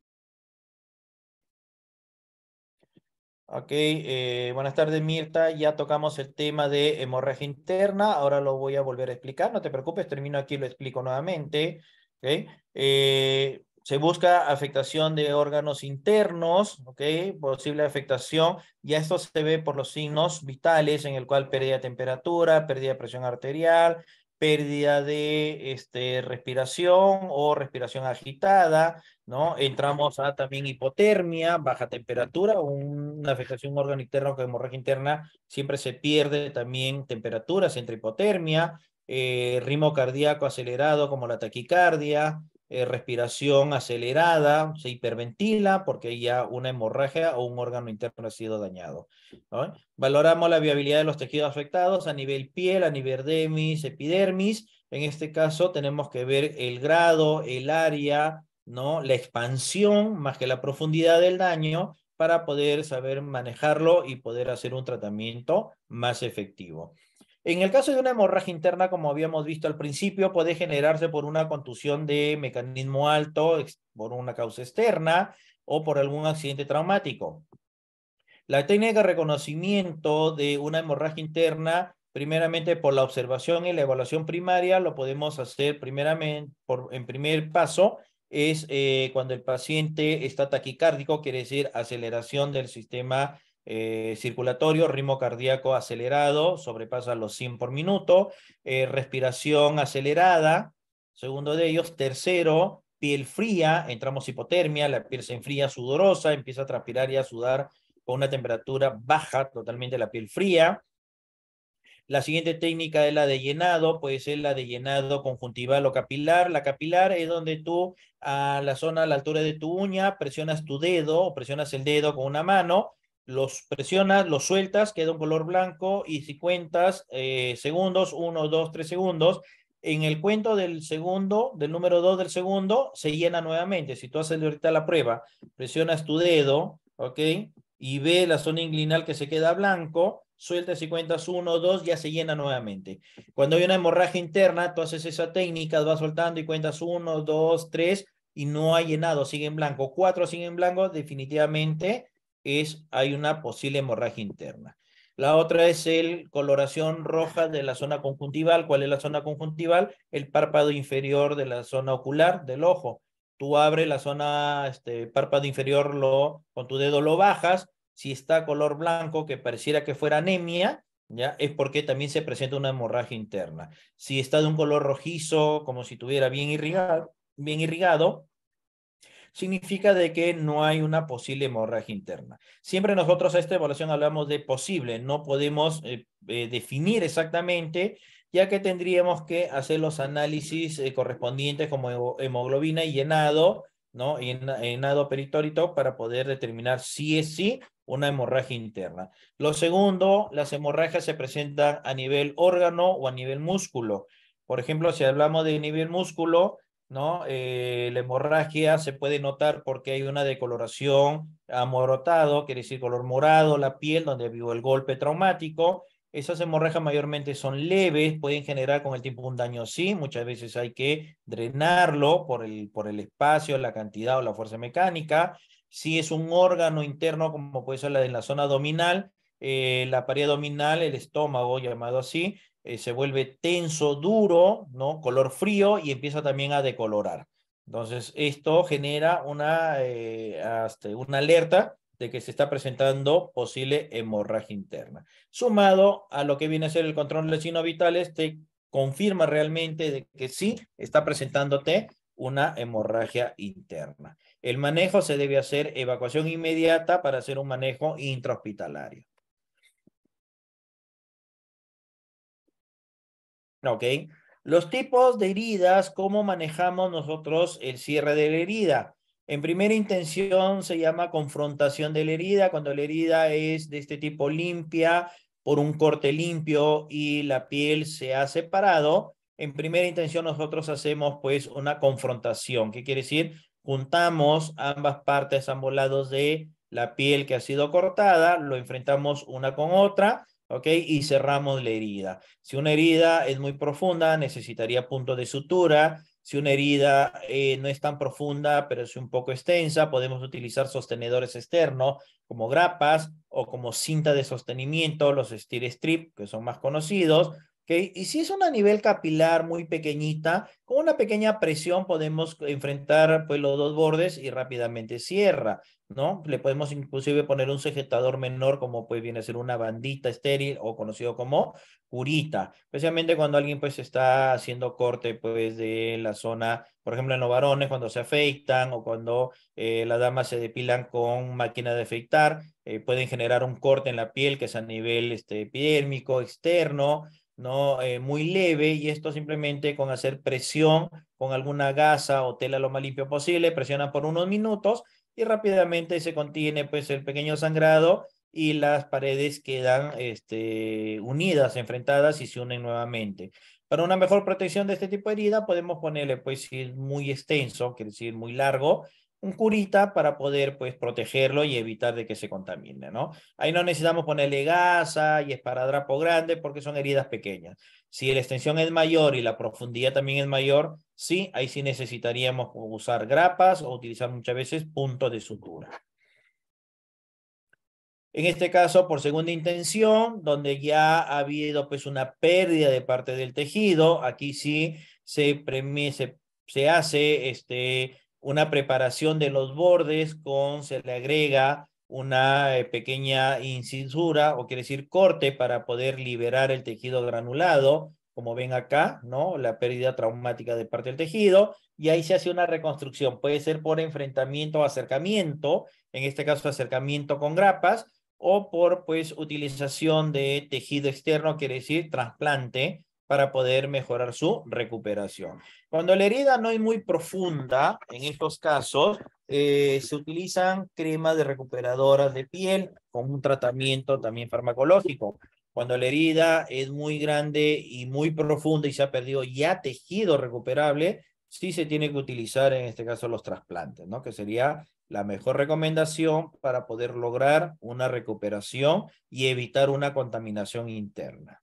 Ok, eh, buenas tardes Mirta, ya tocamos el tema de hemorragia interna, ahora lo voy a volver a explicar, no te preocupes, termino aquí y lo explico nuevamente. Eh, se busca afectación de órganos internos, Ok, posible afectación, ya esto se ve por los signos vitales en el cual pérdida de temperatura, pérdida de presión arterial, pérdida de este, respiración o respiración agitada, ¿no? Entramos a también hipotermia, baja temperatura, una afectación órgano interno con hemorragia interna, siempre se pierde también temperaturas entre hipotermia, eh, ritmo cardíaco acelerado como la taquicardia, eh, respiración acelerada, se hiperventila porque ya una hemorragia o un órgano interno ha sido dañado. Valoramos la viabilidad de los tejidos afectados a nivel piel, a nivel demis, epidermis. En este caso tenemos que ver el grado, el área, ¿no? la expansión más que la profundidad del daño para poder saber manejarlo y poder hacer un tratamiento más efectivo. En el caso de una hemorragia interna, como habíamos visto al principio, puede generarse por una contusión de mecanismo alto, por una causa externa o por algún accidente traumático. La técnica de reconocimiento de una hemorragia interna, primeramente por la observación y la evaluación primaria, lo podemos hacer primeramente en primer paso es eh, cuando el paciente está taquicárdico, quiere decir aceleración del sistema eh, circulatorio, ritmo cardíaco acelerado, sobrepasa los 100 por minuto, eh, respiración acelerada, segundo de ellos, tercero, piel fría, entramos hipotermia, la piel se enfría, sudorosa, empieza a transpirar y a sudar con una temperatura baja, totalmente la piel fría, la siguiente técnica es la de llenado, puede ser la de llenado conjuntival o capilar. La capilar es donde tú a la zona, a la altura de tu uña, presionas tu dedo o presionas el dedo con una mano, los presionas, los sueltas, queda un color blanco y si cuentas eh, segundos, uno, dos, tres segundos, en el cuento del segundo, del número dos del segundo, se llena nuevamente. Si tú haces ahorita la prueba, presionas tu dedo, ¿ok? Y ve la zona inclinal que se queda blanco suelta y cuentas uno, dos, ya se llena nuevamente. Cuando hay una hemorragia interna, tú haces esa técnica, vas soltando y cuentas uno, dos, tres, y no ha llenado, sigue en blanco. Cuatro sigue en blanco, definitivamente es, hay una posible hemorragia interna. La otra es el coloración roja de la zona conjuntival. ¿Cuál es la zona conjuntival? El párpado inferior de la zona ocular del ojo. Tú abres la zona, este párpado inferior lo, con tu dedo lo bajas, si está color blanco, que pareciera que fuera anemia, ¿ya? Es porque también se presenta una hemorragia interna. Si está de un color rojizo, como si tuviera bien irrigado, bien irrigado significa de que no hay una posible hemorragia interna. Siempre nosotros a esta evaluación hablamos de posible, no podemos eh, eh, definir exactamente, ya que tendríamos que hacer los análisis eh, correspondientes como hemoglobina y llenado, ¿no? En, enado peritórito para poder determinar si es sí una hemorragia interna. Lo segundo, las hemorragias se presentan a nivel órgano o a nivel músculo. Por ejemplo, si hablamos de nivel músculo, ¿no? Eh, la hemorragia se puede notar porque hay una decoloración amorotado, quiere decir color morado, la piel donde vivo el golpe traumático, esas hemorragias mayormente son leves, pueden generar con el tiempo un daño, sí, muchas veces hay que drenarlo por el, por el espacio, la cantidad o la fuerza mecánica. Si es un órgano interno, como puede ser la de la zona abdominal, eh, la pared abdominal, el estómago llamado así, eh, se vuelve tenso, duro, ¿no? color frío y empieza también a decolorar. Entonces, esto genera una, eh, una alerta de que se está presentando posible hemorragia interna. Sumado a lo que viene a ser el control de signos vitales, te confirma realmente de que sí está presentándote una hemorragia interna. El manejo se debe hacer evacuación inmediata para hacer un manejo intrahospitalario. Ok. Los tipos de heridas, cómo manejamos nosotros el cierre de la herida. En primera intención se llama confrontación de la herida, cuando la herida es de este tipo limpia, por un corte limpio y la piel se ha separado. En primera intención nosotros hacemos pues una confrontación, ¿Qué quiere decir juntamos ambas partes, ambos lados de la piel que ha sido cortada, lo enfrentamos una con otra, ¿ok? Y cerramos la herida. Si una herida es muy profunda, necesitaría puntos de sutura, si una herida eh, no es tan profunda, pero es un poco extensa, podemos utilizar sostenedores externos como grapas o como cinta de sostenimiento, los steel strip, que son más conocidos, y si es una nivel capilar muy pequeñita, con una pequeña presión podemos enfrentar pues, los dos bordes y rápidamente cierra, ¿no? Le podemos inclusive poner un sujetador menor como pues viene a ser una bandita estéril o conocido como curita, especialmente cuando alguien pues está haciendo corte pues de la zona, por ejemplo en los varones cuando se afeitan o cuando eh, las damas se depilan con máquina de afeitar, eh, pueden generar un corte en la piel que es a nivel este, epidérmico, externo, ¿no? Eh, muy leve y esto simplemente con hacer presión con alguna gasa o tela lo más limpio posible, presiona por unos minutos y rápidamente se contiene pues el pequeño sangrado y las paredes quedan este, unidas, enfrentadas y se unen nuevamente. Para una mejor protección de este tipo de herida podemos ponerle pues muy extenso, quiere decir muy largo, un curita para poder pues protegerlo y evitar de que se contamine, ¿no? Ahí no necesitamos ponerle gasa y esparadrapo grande porque son heridas pequeñas. Si la extensión es mayor y la profundidad también es mayor, sí, ahí sí necesitaríamos usar grapas o utilizar muchas veces puntos de sutura. En este caso, por segunda intención, donde ya ha habido pues una pérdida de parte del tejido, aquí sí se, premie, se hace este una preparación de los bordes con, se le agrega una eh, pequeña incisura o quiere decir corte para poder liberar el tejido granulado, como ven acá, ¿no? La pérdida traumática de parte del tejido, y ahí se hace una reconstrucción. Puede ser por enfrentamiento o acercamiento, en este caso acercamiento con grapas, o por pues utilización de tejido externo, quiere decir trasplante, para poder mejorar su recuperación. Cuando la herida no es muy profunda, en estos casos, eh, se utilizan cremas de recuperadoras de piel con un tratamiento también farmacológico. Cuando la herida es muy grande y muy profunda y se ha perdido ya tejido recuperable, sí se tiene que utilizar en este caso los trasplantes, ¿no? Que sería la mejor recomendación para poder lograr una recuperación y evitar una contaminación interna.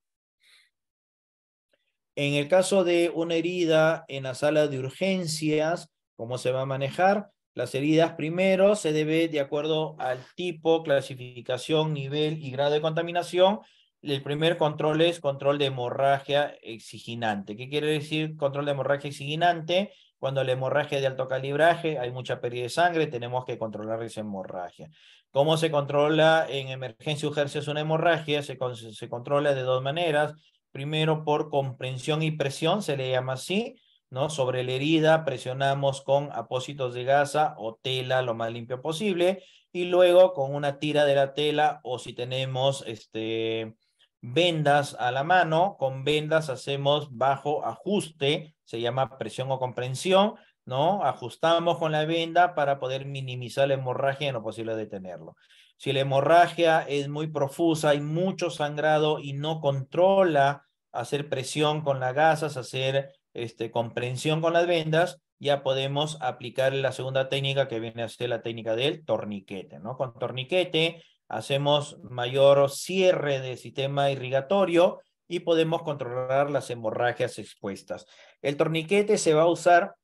En el caso de una herida en la sala de urgencias, ¿cómo se va a manejar? Las heridas primero se debe, de acuerdo al tipo, clasificación, nivel y grado de contaminación, el primer control es control de hemorragia exiginante. ¿Qué quiere decir control de hemorragia exiginante? Cuando la hemorragia es de alto calibraje, hay mucha pérdida de sangre, tenemos que controlar esa hemorragia. ¿Cómo se controla en emergencia urgencia una hemorragia? se controla de dos maneras primero por comprensión y presión, se le llama así, ¿no? Sobre la herida presionamos con apósitos de gasa o tela lo más limpio posible y luego con una tira de la tela o si tenemos este vendas a la mano, con vendas hacemos bajo ajuste, se llama presión o comprensión, ¿no? Ajustamos con la venda para poder minimizar la hemorragia y no posible detenerlo. Si la hemorragia es muy profusa, hay mucho sangrado y no controla hacer presión con las gasas, hacer este, comprensión con las vendas, ya podemos aplicar la segunda técnica que viene a ser la técnica del torniquete, ¿no? Con torniquete hacemos mayor cierre del sistema irrigatorio y podemos controlar las hemorragias expuestas. El torniquete se va a usar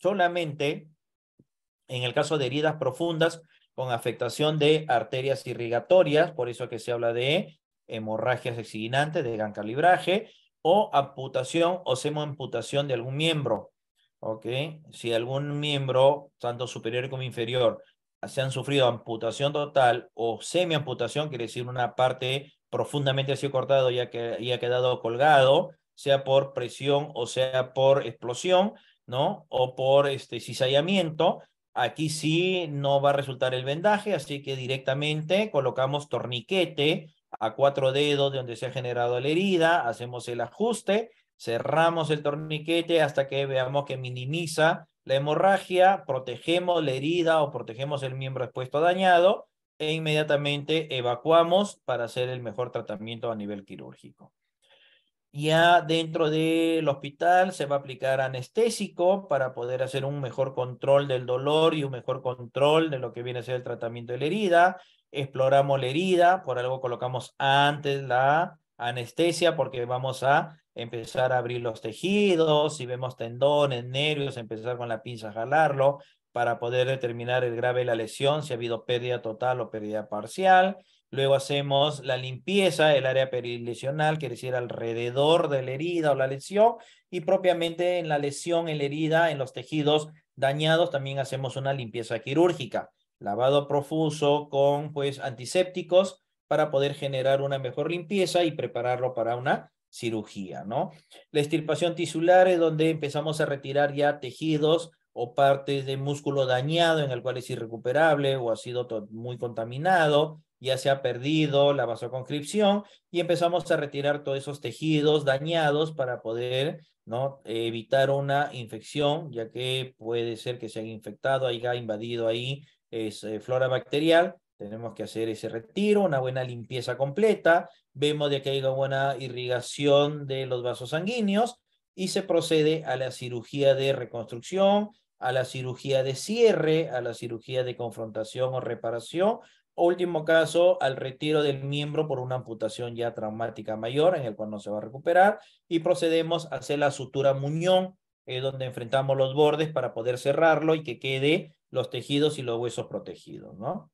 solamente en el caso de heridas profundas con afectación de arterias irrigatorias, por eso que se habla de hemorragias exiguinantes de gran calibraje o amputación o semoamputación de algún miembro. ¿ok? Si algún miembro, tanto superior como inferior, se han sufrido amputación total o semiamputación, quiere decir una parte profundamente ha sido cortada y, que ha quedado colgado, sea por presión o sea por explosión, ¿no? O por este cizallamiento, aquí sí no va a resultar el vendaje, así que directamente colocamos torniquete a cuatro dedos de donde se ha generado la herida, hacemos el ajuste, cerramos el torniquete hasta que veamos que minimiza la hemorragia, protegemos la herida o protegemos el miembro expuesto dañado e inmediatamente evacuamos para hacer el mejor tratamiento a nivel quirúrgico. Ya dentro del hospital se va a aplicar anestésico para poder hacer un mejor control del dolor y un mejor control de lo que viene a ser el tratamiento de la herida exploramos la herida, por algo colocamos antes la anestesia, porque vamos a empezar a abrir los tejidos, si vemos tendones, nervios, empezar con la pinza a jalarlo para poder determinar el grave de la lesión, si ha habido pérdida total o pérdida parcial. Luego hacemos la limpieza del área perilesional, quiere decir alrededor de la herida o la lesión, y propiamente en la lesión, en la herida, en los tejidos dañados, también hacemos una limpieza quirúrgica lavado profuso con pues antisépticos para poder generar una mejor limpieza y prepararlo para una cirugía, ¿no? La extirpación tisular es donde empezamos a retirar ya tejidos o partes de músculo dañado en el cual es irrecuperable o ha sido muy contaminado, ya se ha perdido la vasoconcripción y empezamos a retirar todos esos tejidos dañados para poder ¿no? evitar una infección, ya que puede ser que se haya infectado, haya invadido ahí es eh, flora bacterial, tenemos que hacer ese retiro, una buena limpieza completa, vemos de que hay una buena irrigación de los vasos sanguíneos y se procede a la cirugía de reconstrucción, a la cirugía de cierre, a la cirugía de confrontación o reparación, último caso, al retiro del miembro por una amputación ya traumática mayor, en el cual no se va a recuperar, y procedemos a hacer la sutura muñón, eh, donde enfrentamos los bordes para poder cerrarlo y que quede los tejidos y los huesos protegidos, ¿no?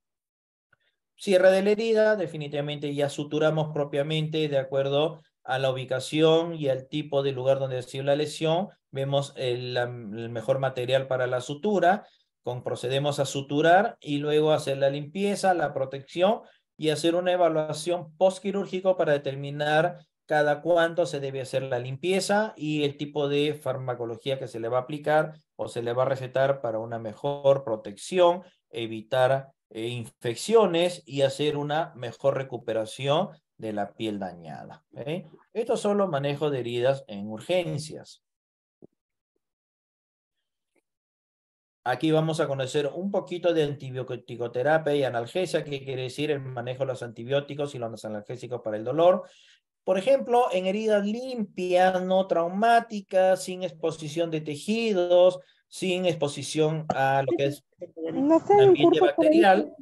Cierre de la herida, definitivamente ya suturamos propiamente de acuerdo a la ubicación y al tipo de lugar donde sido la lesión. Vemos el, mejor material para la sutura, con, procedemos a suturar y luego hacer la limpieza, la protección y hacer una evaluación postquirúrgico para determinar cada cuánto se debe hacer la limpieza y el tipo de farmacología que se le va a aplicar o se le va a recetar para una mejor protección, evitar eh, infecciones y hacer una mejor recuperación de la piel dañada. Esto Estos son los de heridas en urgencias. Aquí vamos a conocer un poquito de terapia y analgesia, que quiere decir el manejo de los antibióticos y los analgésicos para el dolor. Por ejemplo, en heridas limpias, no traumáticas, sin exposición de tejidos, sin exposición a lo que es no ambiente bacterial,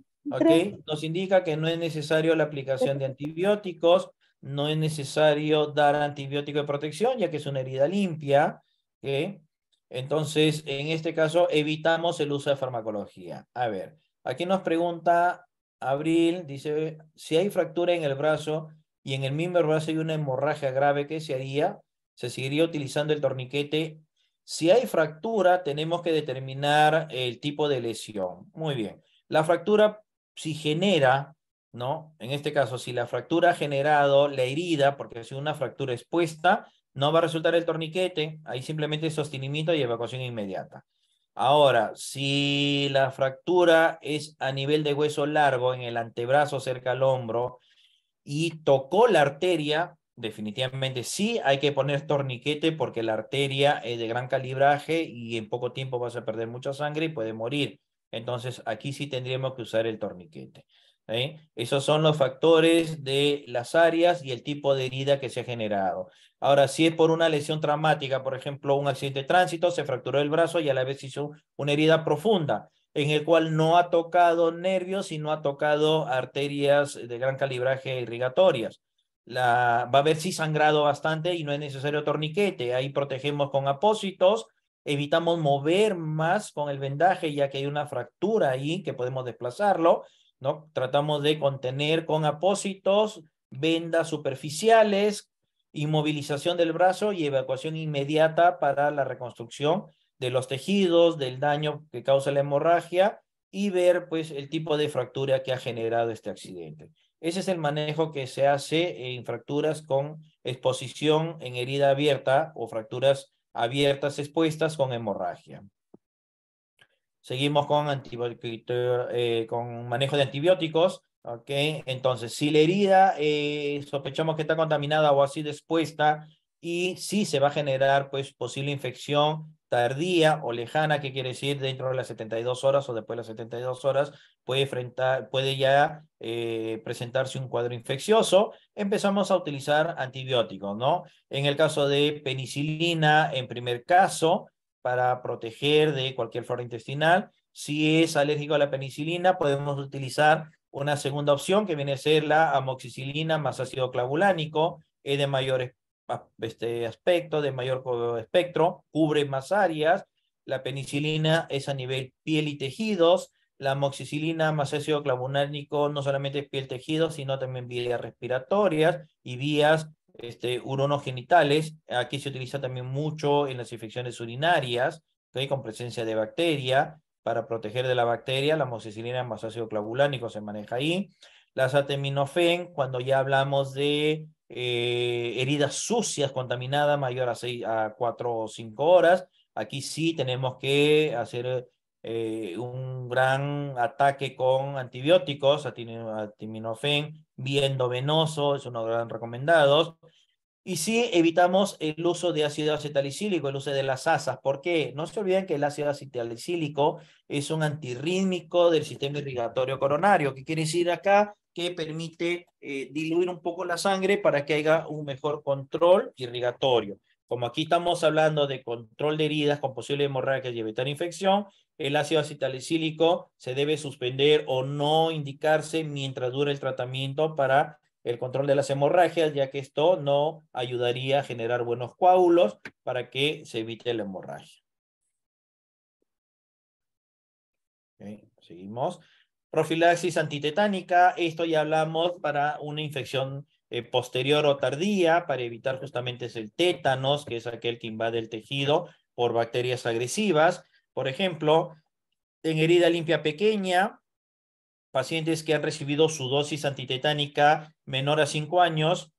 nos indica que no es necesario la aplicación de antibióticos, no es necesario dar antibiótico de protección, ya que es una herida limpia. Entonces, en este caso, evitamos el uso de farmacología. A ver, aquí nos pregunta Abril, dice, si hay fractura en el brazo, y en el mismo brazo hay una hemorragia grave que se haría, se seguiría utilizando el torniquete. Si hay fractura, tenemos que determinar el tipo de lesión. Muy bien. La fractura, si genera, ¿no? En este caso, si la fractura ha generado la herida, porque ha una fractura expuesta, no va a resultar el torniquete, Ahí simplemente sostenimiento y evacuación inmediata. Ahora, si la fractura es a nivel de hueso largo, en el antebrazo cerca al hombro, y tocó la arteria, definitivamente sí hay que poner torniquete porque la arteria es de gran calibraje y en poco tiempo vas a perder mucha sangre y puede morir. Entonces aquí sí tendríamos que usar el torniquete. ¿eh? Esos son los factores de las áreas y el tipo de herida que se ha generado. Ahora, si es por una lesión traumática, por ejemplo, un accidente de tránsito, se fracturó el brazo y a la vez hizo una herida profunda en el cual no ha tocado nervios y no ha tocado arterias de gran calibraje irrigatorias. va a haber sí sangrado bastante y no es necesario torniquete. Ahí protegemos con apósitos, evitamos mover más con el vendaje ya que hay una fractura ahí que podemos desplazarlo, ¿no? Tratamos de contener con apósitos, vendas superficiales, inmovilización del brazo y evacuación inmediata para la reconstrucción de los tejidos, del daño que causa la hemorragia y ver pues el tipo de fractura que ha generado este accidente. Ese es el manejo que se hace en fracturas con exposición en herida abierta o fracturas abiertas expuestas con hemorragia. Seguimos con, eh, con manejo de antibióticos. Okay. Entonces, si la herida eh, sospechamos que está contaminada o así expuesta y si se va a generar pues posible infección tardía o lejana, que quiere decir dentro de las 72 horas o después de las 72 horas, puede, enfrentar, puede ya eh, presentarse un cuadro infeccioso, empezamos a utilizar antibióticos, ¿no? En el caso de penicilina, en primer caso, para proteger de cualquier flora intestinal, si es alérgico a la penicilina, podemos utilizar una segunda opción que viene a ser la amoxicilina más ácido clavulánico, es de mayores este aspecto, de mayor espectro, cubre más áreas. La penicilina es a nivel piel y tejidos. La amoxicilina más ácido clavulánico no solamente piel tejidos, sino también vías respiratorias y vías este, uronogenitales. Aquí se utiliza también mucho en las infecciones urinarias, hay con presencia de bacteria. Para proteger de la bacteria, la amoxicilina más ácido clavulánico se maneja ahí. La acetaminofén, cuando ya hablamos de eh, heridas sucias, contaminadas, mayor a, seis, a cuatro o cinco horas. Aquí sí tenemos que hacer eh, un gran ataque con antibióticos, atiminofen bien venoso, es uno de los recomendados. Y sí, evitamos el uso de ácido acetalicílico, el uso de las asas. ¿Por qué? No se olviden que el ácido acetalicílico es un antirrítmico del sistema irrigatorio coronario. ¿Qué quiere decir acá? que permite eh, diluir un poco la sangre para que haya un mejor control irrigatorio. Como aquí estamos hablando de control de heridas con posible hemorragias y evitar infección, el ácido acetalicílico se debe suspender o no indicarse mientras dure el tratamiento para el control de las hemorragias, ya que esto no ayudaría a generar buenos coágulos para que se evite la hemorragia. seguimos. Profilaxis antitetánica, esto ya hablamos para una infección eh, posterior o tardía, para evitar justamente el tétanos, que es aquel que invade el tejido por bacterias agresivas. Por ejemplo, en herida limpia pequeña, pacientes que han recibido su dosis antitetánica menor a 5 años,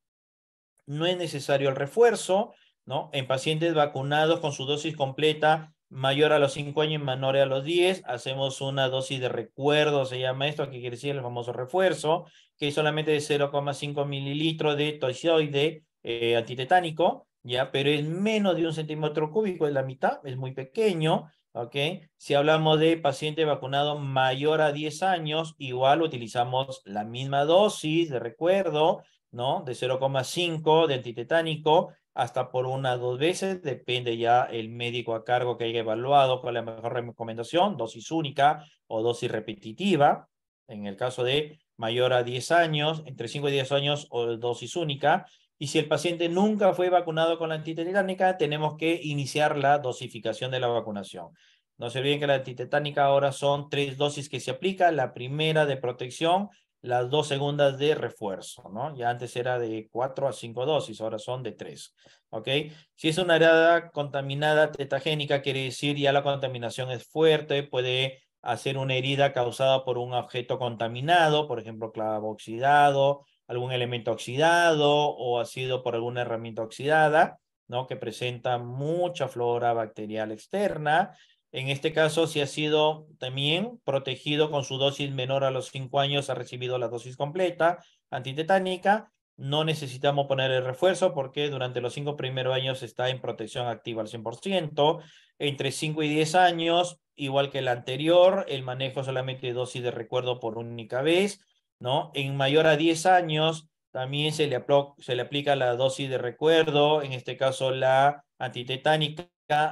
no es necesario el refuerzo, ¿no? En pacientes vacunados con su dosis completa mayor a los 5 años y menor a los 10, hacemos una dosis de recuerdo, se llama esto, que quiere decir el famoso refuerzo, que es solamente de 0,5 mililitros de toxoide eh, antitetánico, ¿ya? pero es menos de un centímetro cúbico, es la mitad, es muy pequeño. ¿ok? Si hablamos de paciente vacunado mayor a 10 años, igual utilizamos la misma dosis de recuerdo, ¿no? De 0,5 de antitetánico, hasta por una o dos veces, depende ya el médico a cargo que haya evaluado cuál es la mejor recomendación, dosis única o dosis repetitiva, en el caso de mayor a 10 años, entre 5 y 10 años o dosis única, y si el paciente nunca fue vacunado con la antitetánica, tenemos que iniciar la dosificación de la vacunación. No se olviden que la antitetánica ahora son tres dosis que se aplica, la primera de protección, las dos segundas de refuerzo, ¿no? Ya antes era de cuatro a cinco dosis, ahora son de tres, ¿ok? Si es una herida contaminada tetagénica, quiere decir ya la contaminación es fuerte, puede hacer una herida causada por un objeto contaminado, por ejemplo, clavo oxidado, algún elemento oxidado o ha sido por alguna herramienta oxidada, ¿no? Que presenta mucha flora bacterial externa en este caso, si ha sido también protegido con su dosis menor a los 5 años, ha recibido la dosis completa antitetánica, no necesitamos poner el refuerzo porque durante los 5 primeros años está en protección activa al 100%. Entre 5 y 10 años, igual que el anterior, el manejo solamente de dosis de recuerdo por única vez, ¿no? En mayor a 10 años, también se le, se le aplica la dosis de recuerdo, en este caso la antitetánica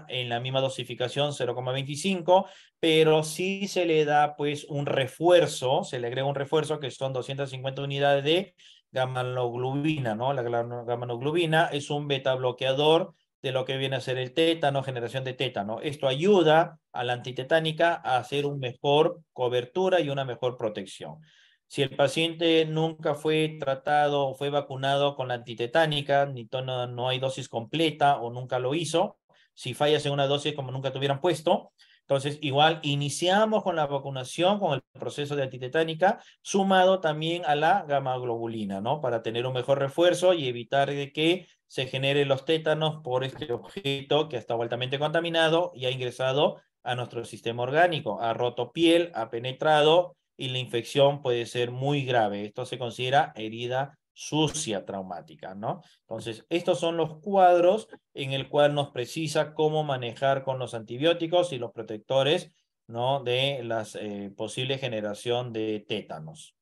en la misma dosificación 0,25, pero sí se le da pues un refuerzo, se le agrega un refuerzo que son 250 unidades de gamma ¿no? La gamanoglobina es un beta bloqueador de lo que viene a ser el tétano, generación de tétano. Esto ayuda a la antitetánica a hacer una mejor cobertura y una mejor protección. Si el paciente nunca fue tratado o fue vacunado con la antitetánica, ni no hay dosis completa o nunca lo hizo, si fallas en una dosis como nunca te puesto. Entonces, igual iniciamos con la vacunación, con el proceso de antitetánica, sumado también a la gamma globulina, ¿no? Para tener un mejor refuerzo y evitar que se generen los tétanos por este objeto que está estado altamente contaminado y ha ingresado a nuestro sistema orgánico, ha roto piel, ha penetrado y la infección puede ser muy grave. Esto se considera herida sucia traumática, ¿no? Entonces, estos son los cuadros en el cual nos precisa cómo manejar con los antibióticos y los protectores, ¿no? De la eh, posible generación de tétanos.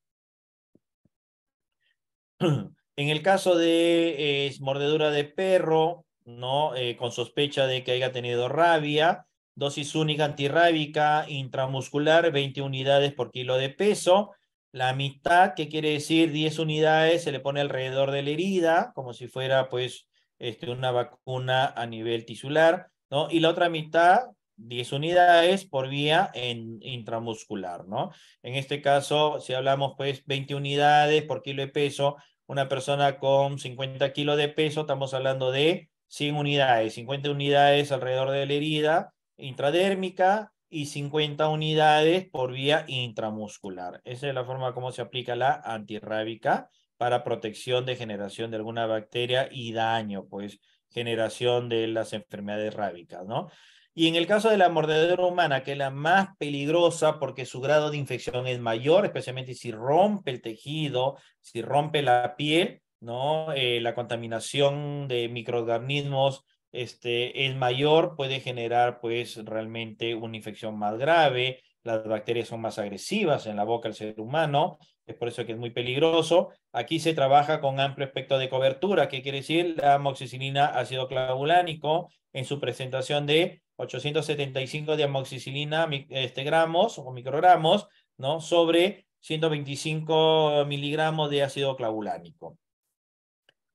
(clears throat) En el caso de eh, mordedura de perro, ¿no? Eh, con sospecha de que haya tenido rabia, dosis única antirrábica intramuscular, 20 unidades por kilo de peso, la mitad, que quiere decir 10 unidades, se le pone alrededor de la herida, como si fuera pues este, una vacuna a nivel tisular, ¿no? Y la otra mitad, 10 unidades por vía en, intramuscular, ¿no? En este caso, si hablamos pues 20 unidades por kilo de peso, una persona con 50 kilos de peso, estamos hablando de 100 unidades, 50 unidades alrededor de la herida intradérmica y 50 unidades por vía intramuscular. Esa es la forma como se aplica la antirrábica para protección de generación de alguna bacteria y daño, pues generación de las enfermedades rábicas, ¿no? Y en el caso de la mordedura humana, que es la más peligrosa porque su grado de infección es mayor, especialmente si rompe el tejido, si rompe la piel, ¿no? Eh, la contaminación de microorganismos es este, mayor, puede generar pues realmente una infección más grave, las bacterias son más agresivas en la boca del ser humano, es por eso que es muy peligroso. Aquí se trabaja con amplio espectro de cobertura, ¿qué quiere decir la amoxicilina ácido clavulánico en su presentación de 875 de amoxicilina este, gramos o microgramos, ¿no? Sobre 125 miligramos de ácido clavulánico.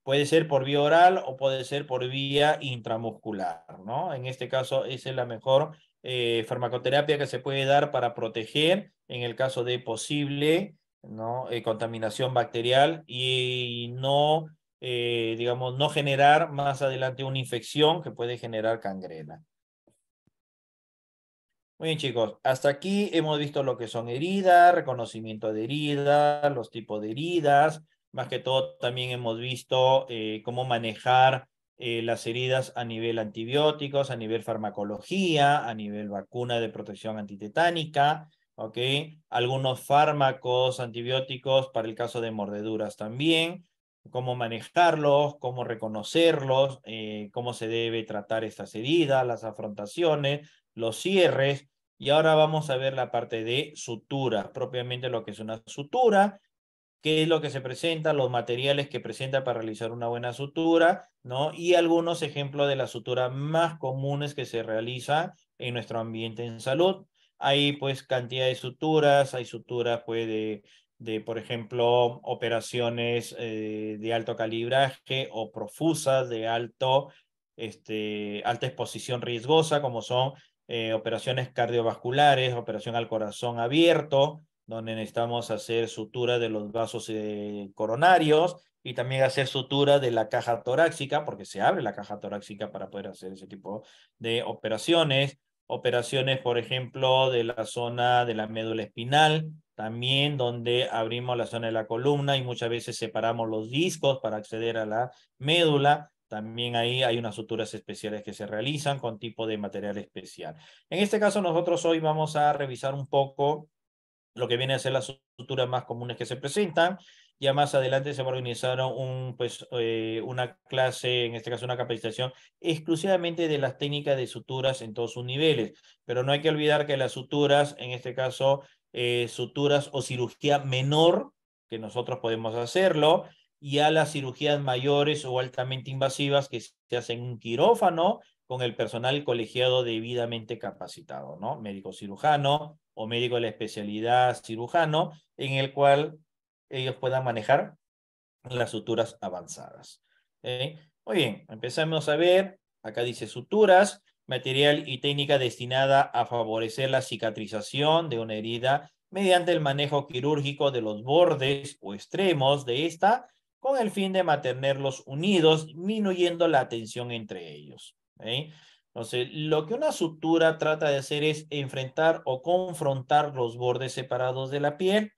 Puede ser por vía oral o puede ser por vía intramuscular, ¿no? En este caso, esa es la mejor eh, farmacoterapia que se puede dar para proteger en el caso de posible ¿no? Eh, contaminación bacterial y, no, eh, digamos, no generar más adelante una infección que puede generar cangrena. Muy bien, chicos. Hasta aquí hemos visto lo que son heridas, reconocimiento de heridas, los tipos de heridas, más que todo, también hemos visto eh, cómo manejar eh, las heridas a nivel antibióticos, a nivel farmacología, a nivel vacuna de protección antitetánica, ¿ok? Algunos fármacos antibióticos para el caso de mordeduras también, cómo manejarlos, cómo reconocerlos, eh, cómo se debe tratar estas heridas, las afrontaciones, los cierres. Y ahora vamos a ver la parte de sutura, propiamente lo que es una sutura qué es lo que se presenta, los materiales que presenta para realizar una buena sutura, ¿no? Y algunos ejemplos de las suturas más comunes que se realiza en nuestro ambiente en salud. Hay pues cantidad de suturas, hay suturas pues de, por ejemplo, operaciones eh, de alto calibraje o profusas de alto, este, alta exposición riesgosa, como son eh, operaciones cardiovasculares, operación al corazón abierto, donde necesitamos hacer sutura de los vasos eh, coronarios y también hacer sutura de la caja torácica, porque se abre la caja torácica para poder hacer ese tipo de operaciones. Operaciones, por ejemplo, de la zona de la médula espinal, también donde abrimos la zona de la columna y muchas veces separamos los discos para acceder a la médula. También ahí hay unas suturas especiales que se realizan con tipo de material especial. En este caso, nosotros hoy vamos a revisar un poco lo que viene a ser las suturas más comunes que se presentan. Ya más adelante se va a organizar un, pues, eh, una clase, en este caso una capacitación, exclusivamente de las técnicas de suturas en todos sus niveles. Pero no hay que olvidar que las suturas, en este caso, eh, suturas o cirugía menor, que nosotros podemos hacerlo, y a las cirugías mayores o altamente invasivas que se hacen en un quirófano con el personal colegiado debidamente capacitado, ¿no? Médico cirujano o médico de la especialidad cirujano, en el cual ellos puedan manejar las suturas avanzadas. Muy bien, empezamos a ver, acá dice suturas, material y técnica destinada a favorecer la cicatrización de una herida mediante el manejo quirúrgico de los bordes o extremos de esta con el fin de mantenerlos unidos, disminuyendo la tensión entre ellos. ¿eh? Entonces, lo que una sutura trata de hacer es enfrentar o confrontar los bordes separados de la piel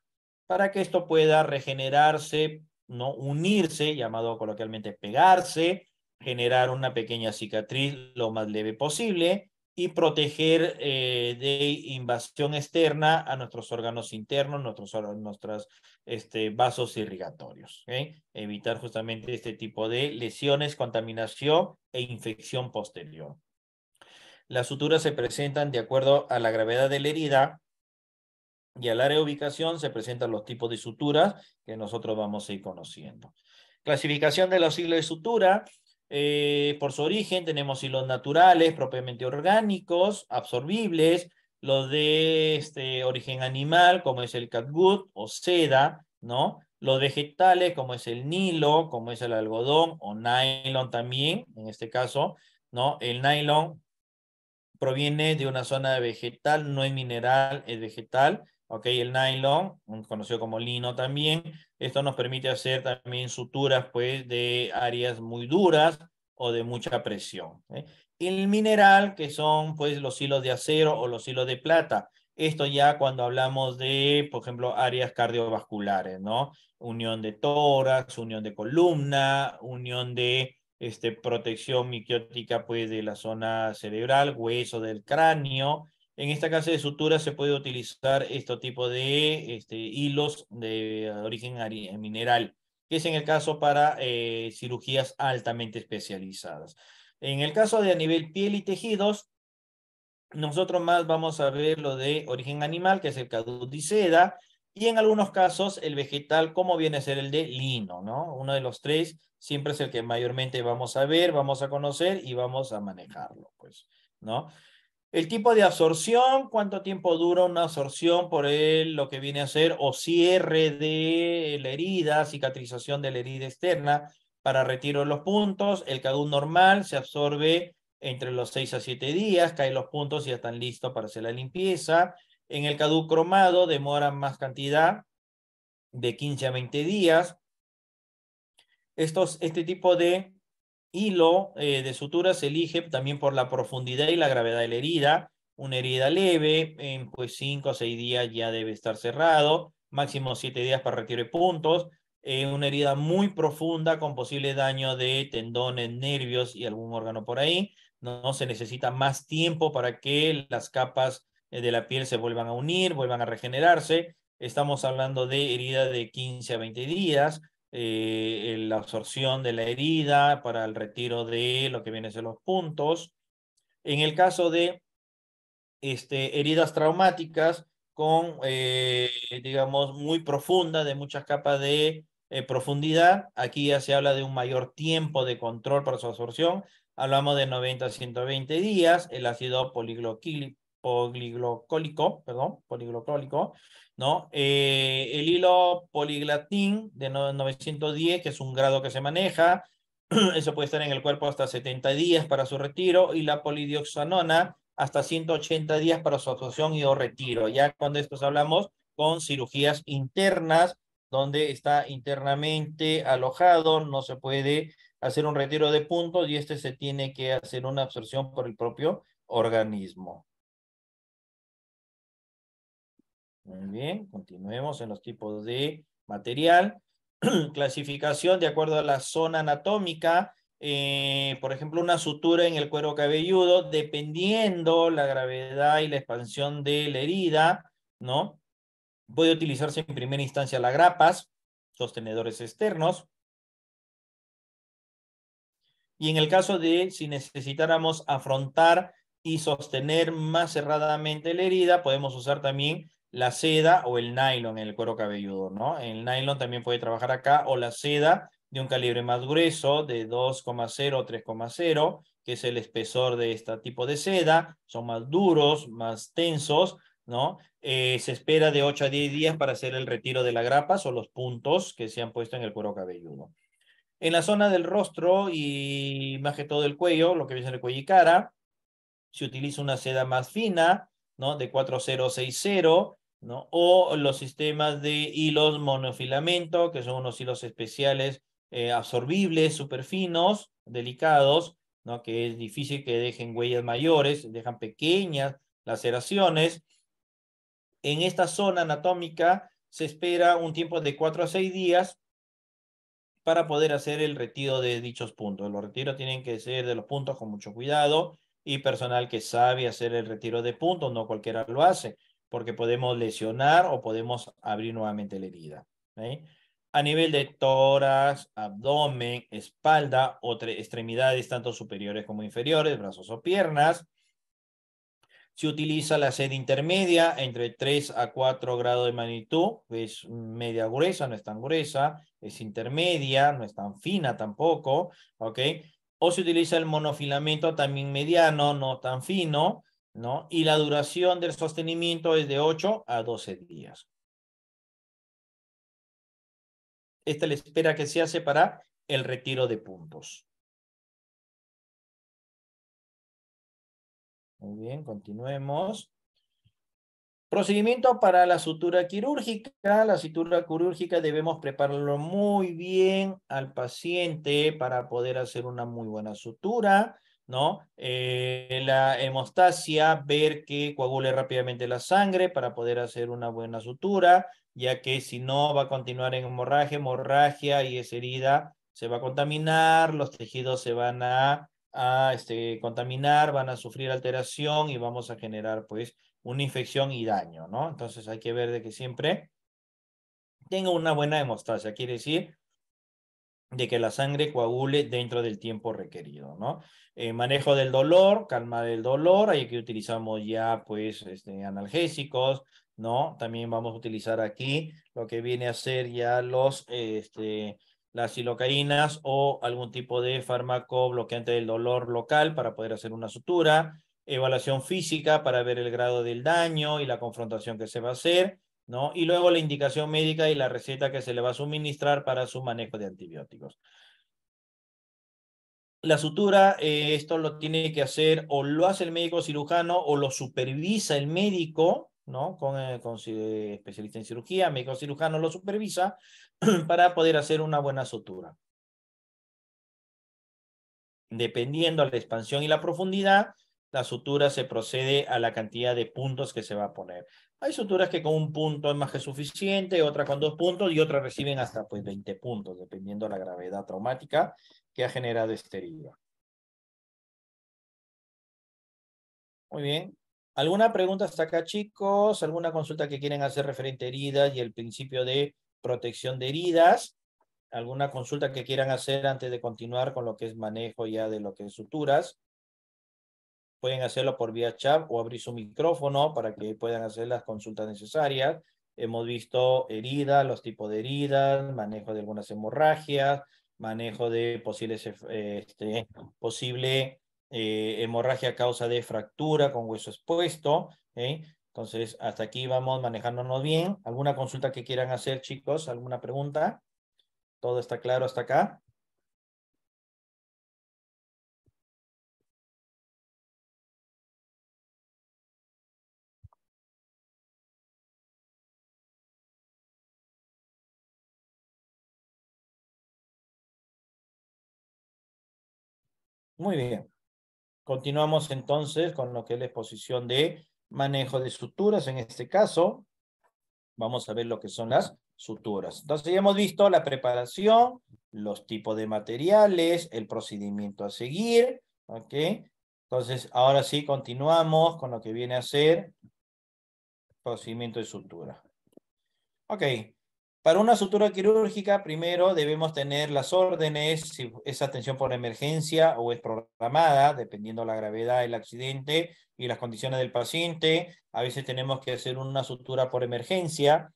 para que esto pueda regenerarse, ¿no? unirse, llamado coloquialmente pegarse, generar una pequeña cicatriz lo más leve posible y proteger eh, de invasión externa a nuestros órganos internos, nuestros este, vasos irrigatorios. Evitar justamente este tipo de lesiones, contaminación e infección posterior. Las suturas se presentan de acuerdo a la gravedad de la herida y al área de ubicación se presentan los tipos de suturas que nosotros vamos a ir conociendo. Clasificación de los siglos de sutura eh, por su origen tenemos hilos naturales, propiamente orgánicos, absorbibles, los de este, origen animal, como es el catgut o seda, ¿no? Los vegetales, como es el nilo, como es el algodón o nylon también, en este caso, ¿no? El nylon proviene de una zona vegetal, no es mineral, es vegetal el nylon, conocido como lino también, esto nos permite hacer también suturas pues, de áreas muy duras o de mucha presión. ¿eh? El mineral, que son pues, los hilos de acero o los hilos de plata. Esto ya cuando hablamos de, por ejemplo, áreas cardiovasculares, ¿no? Unión de tórax, unión de columna, unión de este, protección miquiótica pues, de la zona cerebral, hueso del cráneo, en esta clase de sutura se puede utilizar este tipo de este, hilos de origen mineral, que es en el caso para eh, cirugías altamente especializadas. En el caso de a nivel piel y tejidos, nosotros más vamos a ver lo de origen animal, que es el seda y en algunos casos el vegetal, como viene a ser el de lino, ¿no? Uno de los tres siempre es el que mayormente vamos a ver, vamos a conocer y vamos a manejarlo, pues, ¿no? El tipo de absorción, cuánto tiempo dura una absorción por él, lo que viene a ser, o cierre de la herida, cicatrización de la herida externa para retiro de los puntos. El cadú normal se absorbe entre los 6 a 7 días, caen los puntos y ya están listos para hacer la limpieza. En el cadú cromado demora más cantidad, de 15 a 20 días. Estos, este tipo de hilo eh, de sutura se elige también por la profundidad y la gravedad de la herida. Una herida leve, en pues 5 o 6 días ya debe estar cerrado, máximo 7 días para retirar puntos. Eh, una herida muy profunda con posible daño de tendones, nervios y algún órgano por ahí. No, no se necesita más tiempo para que las capas eh, de la piel se vuelvan a unir, vuelvan a regenerarse. Estamos hablando de herida de 15 a 20 días eh, la absorción de la herida, para el retiro de lo que viene a ser los puntos. En el caso de este, heridas traumáticas con, eh, digamos, muy profunda, de muchas capas de eh, profundidad, aquí ya se habla de un mayor tiempo de control para su absorción. Hablamos de 90 a 120 días, el ácido poliglocólico, perdón, poliglocólico, ¿no? Eh, el hilo poliglatín de 910, que es un grado que se maneja, (clears throat) eso puede estar en el cuerpo hasta 70 días para su retiro, y la polidioxanona hasta 180 días para su absorción y o retiro. Ya cuando estos hablamos con cirugías internas, donde está internamente alojado, no se puede hacer un retiro de puntos y este se tiene que hacer una absorción por el propio organismo. Muy bien, continuemos en los tipos de material. (clears throat) Clasificación de acuerdo a la zona anatómica. Eh, por ejemplo, una sutura en el cuero cabelludo, dependiendo la gravedad y la expansión de la herida, ¿no? Puede utilizarse en primera instancia las grapas, sostenedores externos. Y en el caso de si necesitáramos afrontar y sostener más cerradamente la herida, podemos usar también la seda o el nylon en el cuero cabelludo, ¿no? El nylon también puede trabajar acá o la seda de un calibre más grueso de 2,0 o 3,0, que es el espesor de este tipo de seda, son más duros, más tensos, ¿no? Eh, se espera de 8 a 10 días para hacer el retiro de las grapas o los puntos que se han puesto en el cuero cabelludo. En la zona del rostro y más que todo el cuello, lo que viene el cuello y cara, se utiliza una seda más fina, ¿no? de 4060, ¿no? o los sistemas de hilos monofilamento, que son unos hilos especiales eh, absorbibles absorbibles, finos delicados, ¿no? que es difícil que dejen huellas mayores, dejan pequeñas laceraciones. En esta zona anatómica se espera un tiempo de 4 a 6 días para poder hacer el retiro de dichos puntos. Los retiros tienen que ser de los puntos con mucho cuidado y personal que sabe hacer el retiro de puntos, no cualquiera lo hace, porque podemos lesionar o podemos abrir nuevamente la herida. A nivel de toras, abdomen, espalda, o extremidades, tanto superiores como inferiores, brazos o piernas. Se utiliza la sed intermedia entre 3 a 4 grados de magnitud, es media gruesa, no es tan gruesa, es intermedia, no es tan fina tampoco, ¿ok? o se utiliza el monofilamento también mediano, no tan fino, ¿no? Y la duración del sostenimiento es de 8 a 12 días. Esta es la espera que se hace para el retiro de puntos. Muy bien, continuemos. Procedimiento para la sutura quirúrgica. La sutura quirúrgica debemos prepararlo muy bien al paciente para poder hacer una muy buena sutura, ¿no? Eh, la hemostasia, ver que coagule rápidamente la sangre para poder hacer una buena sutura, ya que si no va a continuar en hemorragia, hemorragia y es herida, se va a contaminar, los tejidos se van a, a este, contaminar, van a sufrir alteración y vamos a generar pues una infección y daño, ¿no? Entonces hay que ver de que siempre tenga una buena demostración, quiere decir de que la sangre coagule dentro del tiempo requerido, ¿no? Eh, manejo del dolor, calma del dolor, ahí que utilizamos ya pues este, analgésicos, ¿no? También vamos a utilizar aquí lo que viene a ser ya los, este, las silocaínas o algún tipo de fármaco bloqueante del dolor local para poder hacer una sutura, evaluación física para ver el grado del daño y la confrontación que se va a hacer, ¿no? Y luego la indicación médica y la receta que se le va a suministrar para su manejo de antibióticos. La sutura, eh, esto lo tiene que hacer o lo hace el médico cirujano o lo supervisa el médico, ¿no? Con, el eh, eh, especialista en cirugía, médico cirujano lo supervisa (clears throat) para poder hacer una buena sutura. Dependiendo a la expansión y la profundidad, la sutura se procede a la cantidad de puntos que se va a poner. Hay suturas que con un punto es más que suficiente, otras con dos puntos y otras reciben hasta pues, 20 puntos, dependiendo de la gravedad traumática que ha generado este herida. Muy bien. ¿Alguna pregunta hasta acá, chicos? ¿Alguna consulta que quieren hacer referente a heridas y el principio de protección de heridas? ¿Alguna consulta que quieran hacer antes de continuar con lo que es manejo ya de lo que es suturas? pueden hacerlo por vía chat o abrir su micrófono para que puedan hacer las consultas necesarias. Hemos visto heridas, los tipos de heridas, manejo de algunas hemorragias, manejo de posibles, eh, este, posible eh, hemorragia a causa de fractura con hueso expuesto. ¿eh? Entonces, hasta aquí vamos manejándonos bien. ¿Alguna consulta que quieran hacer, chicos? ¿Alguna pregunta? ¿Todo está claro hasta acá? Muy bien. Continuamos entonces con lo que es la exposición de manejo de suturas. En este caso, vamos a ver lo que son las suturas. Entonces ya hemos visto la preparación, los tipos de materiales, el procedimiento a seguir. ¿Ok? Entonces, ahora sí, continuamos con lo que viene a ser procedimiento de sutura. Ok. Para una sutura quirúrgica, primero debemos tener las órdenes, si es atención por emergencia o es programada, dependiendo la gravedad del accidente y las condiciones del paciente. A veces tenemos que hacer una sutura por emergencia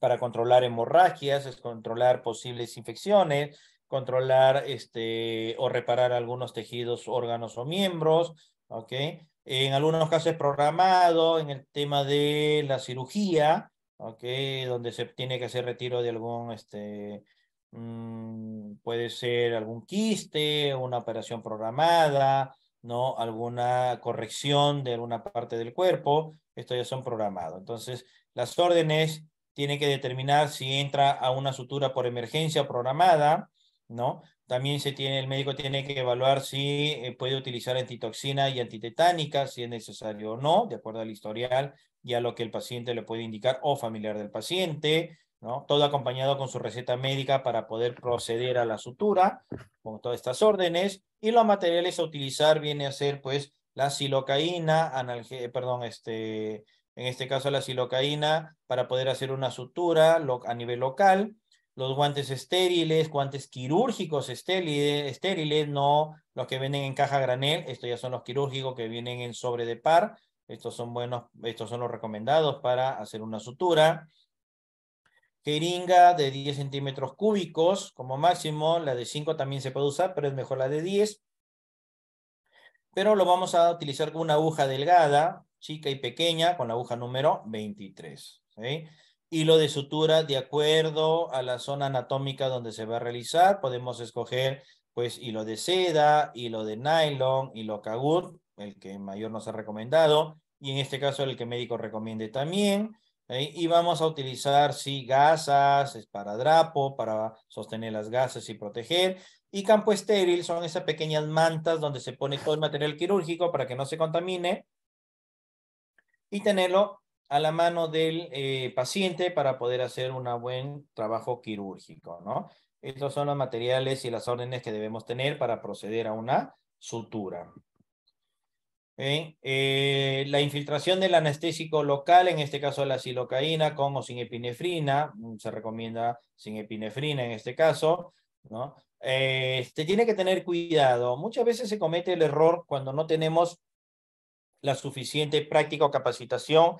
para controlar hemorragias, es controlar posibles infecciones, controlar este, o reparar algunos tejidos, órganos o miembros. ¿okay? En algunos casos programado en el tema de la cirugía donde se tiene que hacer retiro de algún, este, mm, puede ser algún quiste, una operación programada, ¿no? Alguna corrección de alguna parte del cuerpo, esto ya son programados. Entonces, las órdenes tienen que determinar si entra a una sutura por emergencia programada, también se tiene, el médico tiene que evaluar si eh, puede utilizar antitoxina y antitetánica, si es necesario o no, de acuerdo al historial y a lo que el paciente le puede indicar o familiar del paciente, Todo acompañado con su receta médica para poder proceder a la sutura con todas estas órdenes. Y los materiales a utilizar viene a ser, pues, la silocaína, perdón, este, en este caso la silocaína, para poder hacer una sutura a nivel local, los guantes estériles, guantes quirúrgicos estériles, no los que venden en caja granel, estos ya son los quirúrgicos que vienen en sobre de par, estos son buenos, estos son los recomendados para hacer una sutura. Jeringa de 10 centímetros cúbicos como máximo, la de 5 también se puede usar, pero es mejor la de 10. Pero lo vamos a utilizar con una aguja delgada, chica y pequeña, con la aguja número 23. ¿sí? hilo de sutura de acuerdo a la zona anatómica donde se va a realizar. Podemos escoger pues hilo de seda, hilo de nylon, hilo kagut, el que mayor nos ha recomendado, y en este caso el que médico recomiende también. ¿eh? Y vamos a utilizar, sí, gasas, drapo, para sostener las gasas y proteger. Y campo estéril son esas pequeñas mantas donde se pone todo el material quirúrgico para que no se contamine y tenerlo a la mano del eh, paciente para poder hacer un buen trabajo quirúrgico, ¿no? Estos son los materiales y las órdenes que debemos tener para proceder a una sutura. Eh, la infiltración del anestésico local, en este caso la silocaína, con o sin epinefrina, mm, se recomienda sin epinefrina en este caso, eh, Se este, tiene que tener cuidado. Muchas veces se comete el error cuando no tenemos la suficiente práctica o capacitación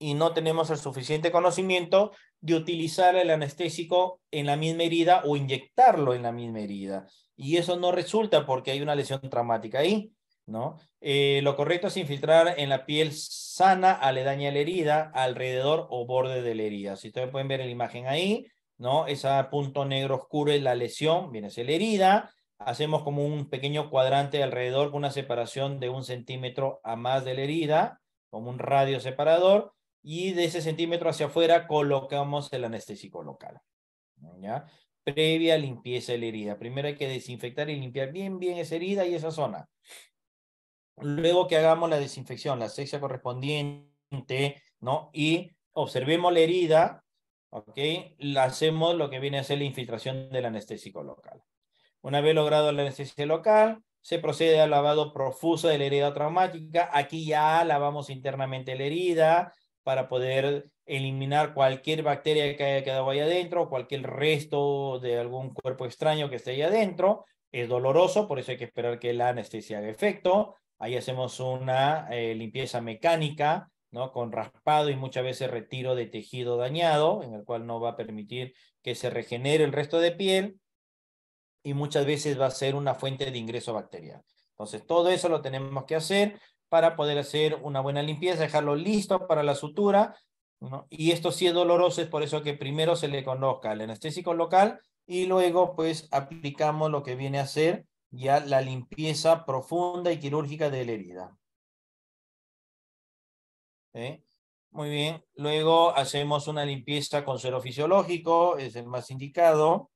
y no tenemos el suficiente conocimiento de utilizar el anestésico en la misma herida o inyectarlo en la misma herida. Y eso no resulta porque hay una lesión traumática ahí, ¿no? Eh, lo correcto es infiltrar en la piel sana aledaña a la herida, alrededor o borde de la herida. Si ustedes pueden ver la imagen ahí, ¿no? Ese punto negro oscuro es la lesión, viene a ser la herida. Hacemos como un pequeño cuadrante alrededor con una separación de un centímetro a más de la herida, como un radio separador y de ese centímetro hacia afuera colocamos el anestésico local. ¿ya? Previa limpieza de la herida. Primero hay que desinfectar y limpiar bien, bien esa herida y esa zona. Luego que hagamos la desinfección, la asexia correspondiente, ¿no? Y observemos la herida, La hacemos lo que viene a ser la infiltración del anestésico local. Una vez logrado la anestésico local, se procede al lavado profuso de la herida traumática. Aquí ya lavamos internamente la herida, para poder eliminar cualquier bacteria que haya quedado ahí adentro, cualquier resto de algún cuerpo extraño que esté ahí adentro. Es doloroso, por eso hay que esperar que la anestesia haga efecto. Ahí hacemos una eh, limpieza mecánica, ¿no? Con raspado y muchas veces retiro de tejido dañado, en el cual no va a permitir que se regenere el resto de piel y muchas veces va a ser una fuente de ingreso bacterial. Entonces, todo eso lo tenemos que hacer para poder hacer una buena limpieza, dejarlo listo para la sutura. Y esto sí es doloroso, es por eso que primero se le conozca el anestésico local y luego pues aplicamos lo que viene a ser ya la limpieza profunda y quirúrgica de la herida. ¿Eh? Muy bien, luego hacemos una limpieza con suero fisiológico, es el más indicado.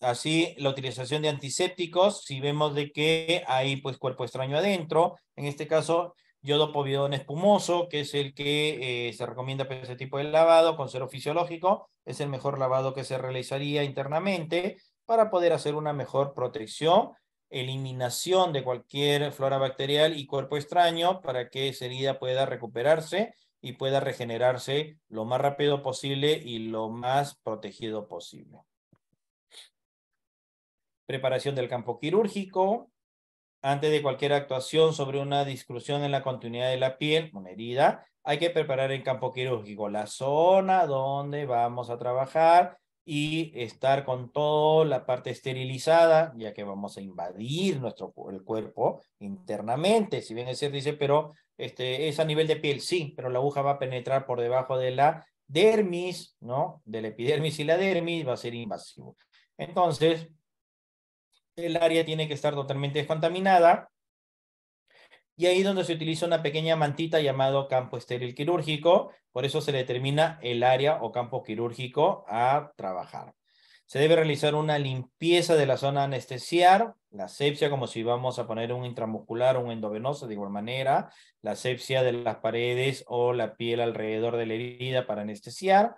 Así, la utilización de antisépticos, si vemos de que hay pues cuerpo extraño adentro, en este caso yodo povidón espumoso, que es el que eh, se recomienda para ese tipo de lavado con cero fisiológico, es el mejor lavado que se realizaría internamente para poder hacer una mejor protección, eliminación de cualquier flora bacterial y cuerpo extraño para que esa herida pueda recuperarse y pueda regenerarse lo más rápido posible y lo más protegido posible preparación del campo quirúrgico, antes de cualquier actuación sobre una discusión en la continuidad de la piel, una herida, hay que preparar en campo quirúrgico la zona donde vamos a trabajar y estar con toda la parte esterilizada, ya que vamos a invadir nuestro el cuerpo internamente, si bien es cierto, dice, pero este, es a nivel de piel, sí, pero la aguja va a penetrar por debajo de la dermis, ¿no? De la epidermis y la dermis va a ser invasivo. Entonces, el área tiene que estar totalmente descontaminada. Y ahí es donde se utiliza una pequeña mantita llamado campo estéril quirúrgico, por eso se determina el área o campo quirúrgico a trabajar. Se debe realizar una limpieza de la zona anestesiar, la sepsia como si vamos a poner un intramuscular o un endovenoso de igual manera, la sepsia de las paredes o la piel alrededor de la herida para anestesiar,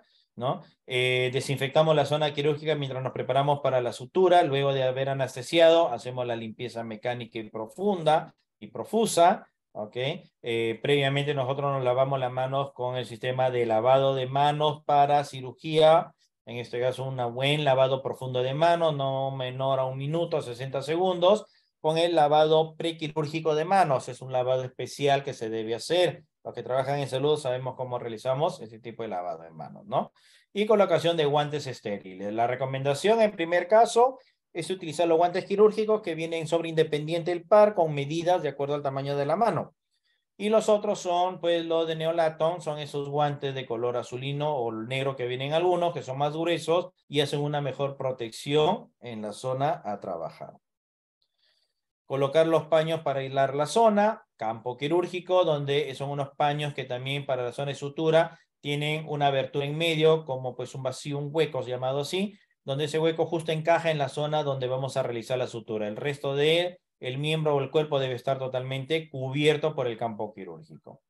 eh, desinfectamos la zona quirúrgica mientras nos preparamos para la sutura, luego de haber anestesiado, hacemos la limpieza mecánica y profunda y profusa, eh, previamente nosotros nos lavamos las manos con el sistema de lavado de manos para cirugía, en este caso un buen lavado profundo de manos, no menor a un minuto, 60 segundos, con el lavado prequirúrgico de manos. Es un lavado especial que se debe hacer los que trabajan en salud sabemos cómo realizamos ese tipo de lavado de manos, ¿no? Y colocación de guantes estériles. La recomendación en primer caso es utilizar los guantes quirúrgicos que vienen sobre independiente el par con medidas de acuerdo al tamaño de la mano. Y los otros son, pues, los de neolatón, son esos guantes de color azulino o negro que vienen algunos, que son más gruesos y hacen una mejor protección en la zona a trabajar colocar los paños para aislar la zona, campo quirúrgico, donde son unos paños que también para la zona de sutura tienen una abertura en medio, como pues un vacío, un hueco llamado así, donde ese hueco justo encaja en la zona donde vamos a realizar la sutura. El resto de el miembro o el cuerpo debe estar totalmente cubierto por el campo quirúrgico.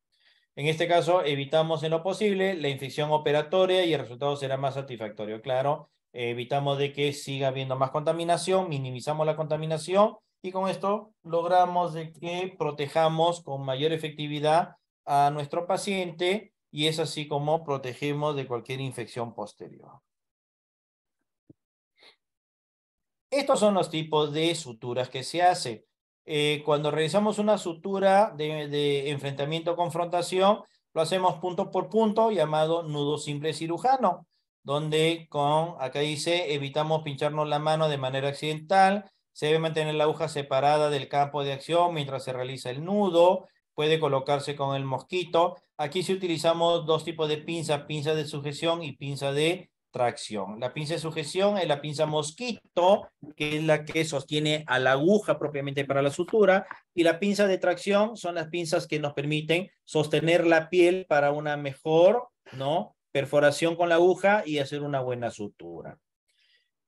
En este caso, evitamos en lo posible la infección operatoria y el resultado será más satisfactorio. Claro, evitamos de que siga habiendo más contaminación, minimizamos la contaminación y con esto logramos que protejamos con mayor efectividad a nuestro paciente y es así como protegemos de cualquier infección posterior. Estos son los tipos de suturas que se hacen. Eh, cuando realizamos una sutura de, enfrentamiento enfrentamiento-confrontación, lo hacemos punto por punto, llamado nudo simple cirujano, donde con, acá dice, evitamos pincharnos la mano de manera accidental, se debe mantener la aguja separada del campo de acción mientras se realiza el nudo. Puede colocarse con el mosquito. Aquí sí utilizamos dos tipos de pinzas: pinza de sujeción y pinza de tracción. La pinza de sujeción es la pinza mosquito, que es la que sostiene a la aguja propiamente para la sutura, y la pinza de tracción son las pinzas que nos permiten sostener la piel para una mejor, ¿no? perforación con la aguja y hacer una buena sutura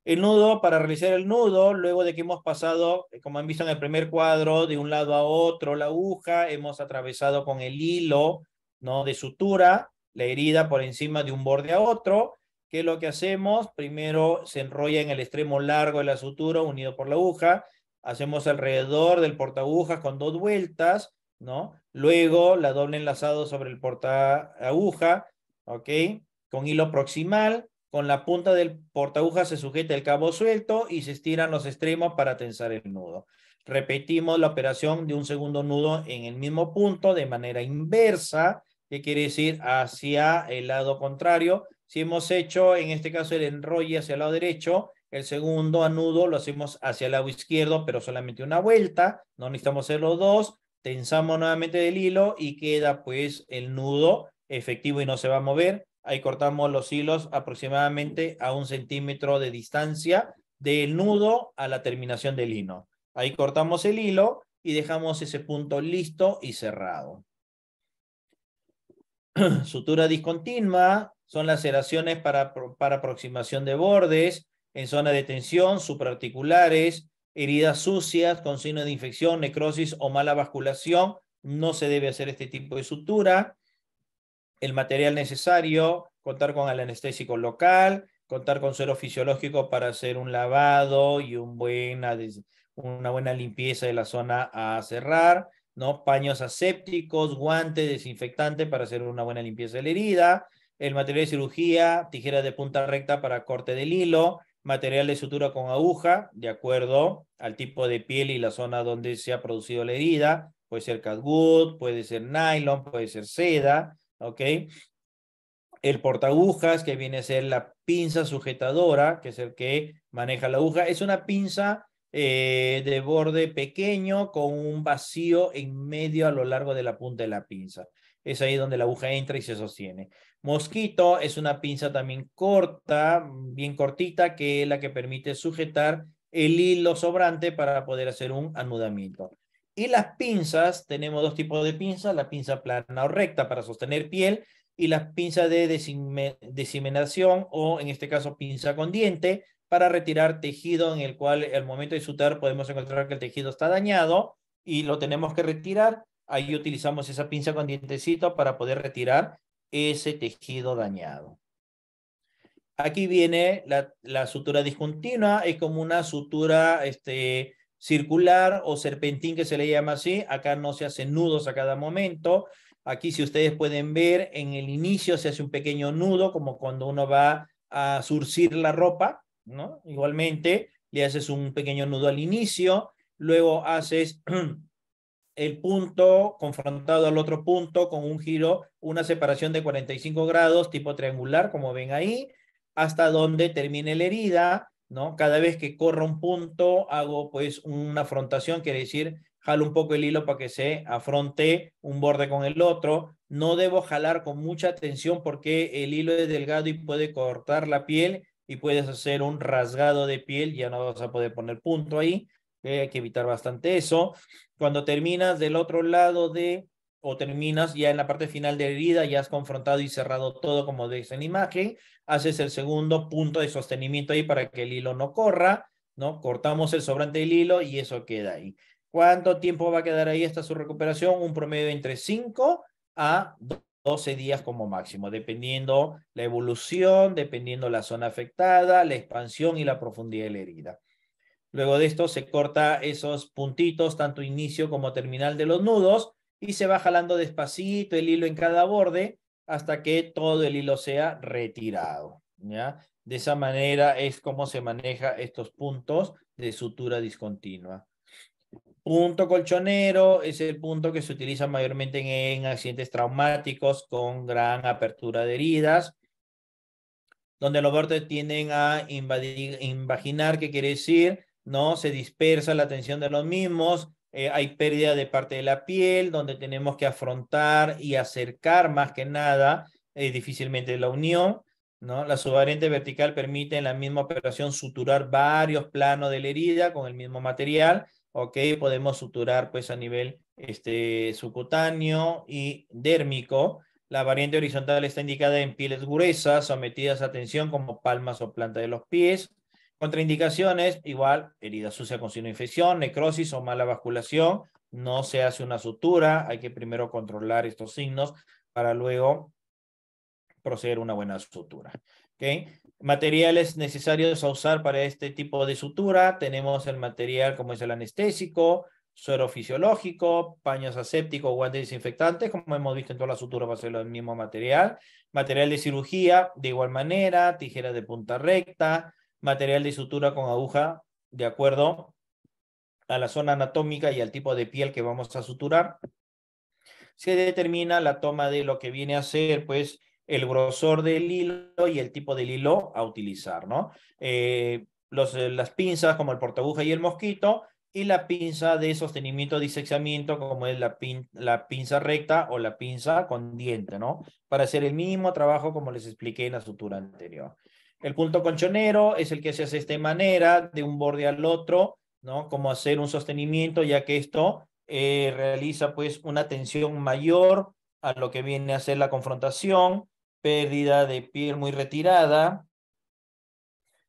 el nudo para realizar el nudo, luego de que hemos pasado, eh, como han visto en el primer cuadro, de un lado a otro la aguja, hemos atravesado con el hilo ¿no? de sutura la herida por encima de un borde a otro, que es lo que hacemos, primero se enrolla en el extremo largo de la sutura unido por la aguja, hacemos alrededor del porta agujas con dos vueltas, ¿no? Luego la doble enlazado sobre el porta ¿ok? Con hilo proximal, con la punta del portaguja se sujeta el cabo suelto y se estiran los extremos para tensar el nudo. Repetimos la operación de un segundo nudo en el mismo punto de manera inversa, que quiere decir hacia el lado contrario. Si hemos hecho, en este caso, el enrolle hacia el lado derecho, el segundo nudo lo hacemos hacia el lado izquierdo, pero solamente una vuelta. No necesitamos hacer los dos. Tensamos nuevamente el hilo y queda pues el nudo efectivo y no se va a mover. Ahí cortamos los hilos aproximadamente a un centímetro de distancia del nudo a la terminación del hilo. Ahí cortamos el hilo y dejamos ese punto listo y cerrado. (clears throat) Sutura discontinua son las para, para aproximación de bordes en zona de tensión, supraarticulares, heridas sucias con signos de infección, necrosis o mala vasculación. No se debe hacer este tipo de sutura el material necesario, contar con el anestésico local, contar con suero fisiológico para hacer un lavado y una buena limpieza de la zona a cerrar, ¿no? Paños asépticos, guante desinfectante para hacer una buena limpieza de la herida, el material de cirugía, tijeras de punta recta para corte del hilo, material de sutura con aguja, de acuerdo al tipo de piel y la zona donde se ha producido la herida, puede ser catgut, puede ser nylon, puede ser seda, ¿ok? El portagujas que viene a ser la pinza sujetadora, que es el que maneja la aguja, es una pinza eh, de borde pequeño con un vacío en medio a lo largo de la punta de la pinza. Es ahí donde la aguja entra y se sostiene. Mosquito es una pinza también corta, bien cortita, que es la que permite sujetar el hilo sobrante para poder hacer un anudamiento. Y las pinzas, tenemos dos tipos de pinzas, la pinza plana o recta para sostener piel y la pinza de desime, o en este caso pinza con diente para retirar tejido en el cual al momento de sutar podemos encontrar que el tejido está dañado y lo tenemos que retirar. Ahí utilizamos esa pinza con dientecito para poder retirar ese tejido dañado. Aquí viene la, la sutura discontinua, es como una sutura este, circular o serpentín que se le llama así. Acá no se hacen nudos a cada momento. Aquí si ustedes pueden ver, en el inicio se hace un pequeño nudo, como cuando uno va a surcir la ropa, ¿no? Igualmente, le haces un pequeño nudo al inicio, luego haces (clears throat) el punto confrontado al otro punto con un giro, una separación de 45 grados tipo triangular, como ven ahí, hasta donde termine la herida, cada vez que corro un punto, hago pues una afrontación, quiere decir, jalo un poco el hilo para que se afronte un borde con el otro. No debo jalar con mucha tensión porque el hilo es delgado y puede cortar la piel y puedes hacer un rasgado de piel, ya no vas a poder poner punto ahí, eh, hay que evitar bastante eso. Cuando terminas del otro lado de o terminas ya en la parte final de herida, ya has confrontado y cerrado todo como dice en imagen, haces el segundo punto de sostenimiento ahí para que el hilo no corra, ¿no? Cortamos el sobrante del hilo y eso queda ahí. ¿Cuánto tiempo va a quedar ahí hasta su recuperación? Un promedio entre 5 a 12 días como máximo, dependiendo la evolución, dependiendo la zona afectada, la expansión y la profundidad de la herida. Luego de esto se corta esos puntitos, tanto inicio como terminal de los nudos, y se va jalando despacito el hilo en cada borde hasta que todo el hilo sea retirado. De esa manera es como se maneja estos puntos de sutura discontinua. Punto colchonero es el punto que se utiliza mayormente en accidentes traumáticos con gran apertura de heridas, donde los bordes tienden a invadir, invaginar, que quiere decir, ¿no? Se dispersa la tensión de los mismos, eh, hay pérdida de parte de la piel, donde tenemos que afrontar y acercar más que nada eh, difícilmente la unión. La subvariante vertical permite en la misma operación suturar varios planos de la herida con el mismo material. ¿ok? Podemos suturar pues, a nivel este, subcutáneo y dérmico. La variante horizontal está indicada en pieles gruesas sometidas a tensión como palmas o planta de los pies. Contraindicaciones, igual, herida sucia con signo de infección, necrosis o mala vasculación, no se hace una sutura, hay que primero controlar estos signos para luego proceder a una buena sutura. Materiales necesarios a usar para este tipo de sutura, tenemos el material como es el anestésico, suero fisiológico, paños asépticos, guantes desinfectantes, como hemos visto en todas las suturas va a ser el mismo material, material de cirugía de igual manera, tijeras de punta recta, material de sutura con aguja de acuerdo a la zona anatómica y al tipo de piel que vamos a suturar. Se determina la toma de lo que viene a ser, pues, el grosor del hilo y el tipo del hilo a utilizar, ¿no? Eh, eh, las pinzas como el portaguja y el mosquito y la pinza de sostenimiento disexamiento como es la, la pinza recta o la pinza con diente, ¿no? Para hacer el mismo trabajo como les expliqué en la sutura anterior. El punto conchonero es el que se hace de esta manera, de un borde al otro, ¿no? Como hacer un sostenimiento, ya que esto eh, realiza pues una tensión mayor a lo que viene a ser la confrontación, pérdida de piel muy retirada.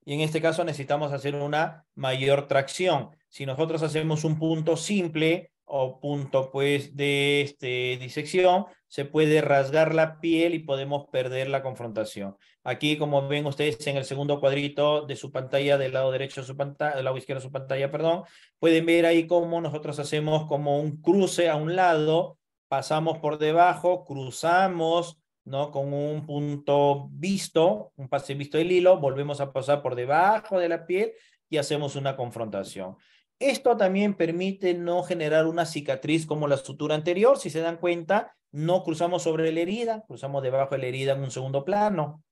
Y en este caso necesitamos hacer una mayor tracción. Si nosotros hacemos un punto simple o punto pues de este, disección, se puede rasgar la piel y podemos perder la confrontación. Aquí, como ven ustedes en el segundo cuadrito de su pantalla, del lado derecho de su pantalla, del lado izquierdo de su pantalla, perdón, pueden ver ahí cómo nosotros hacemos como un cruce a un lado, pasamos por debajo, cruzamos, ¿no? Con un punto visto, un pase visto del hilo, volvemos a pasar por debajo de la piel y hacemos una confrontación. Esto también permite no generar una cicatriz como la sutura anterior, si se dan cuenta, no cruzamos sobre la herida, cruzamos debajo de la herida en un segundo plano.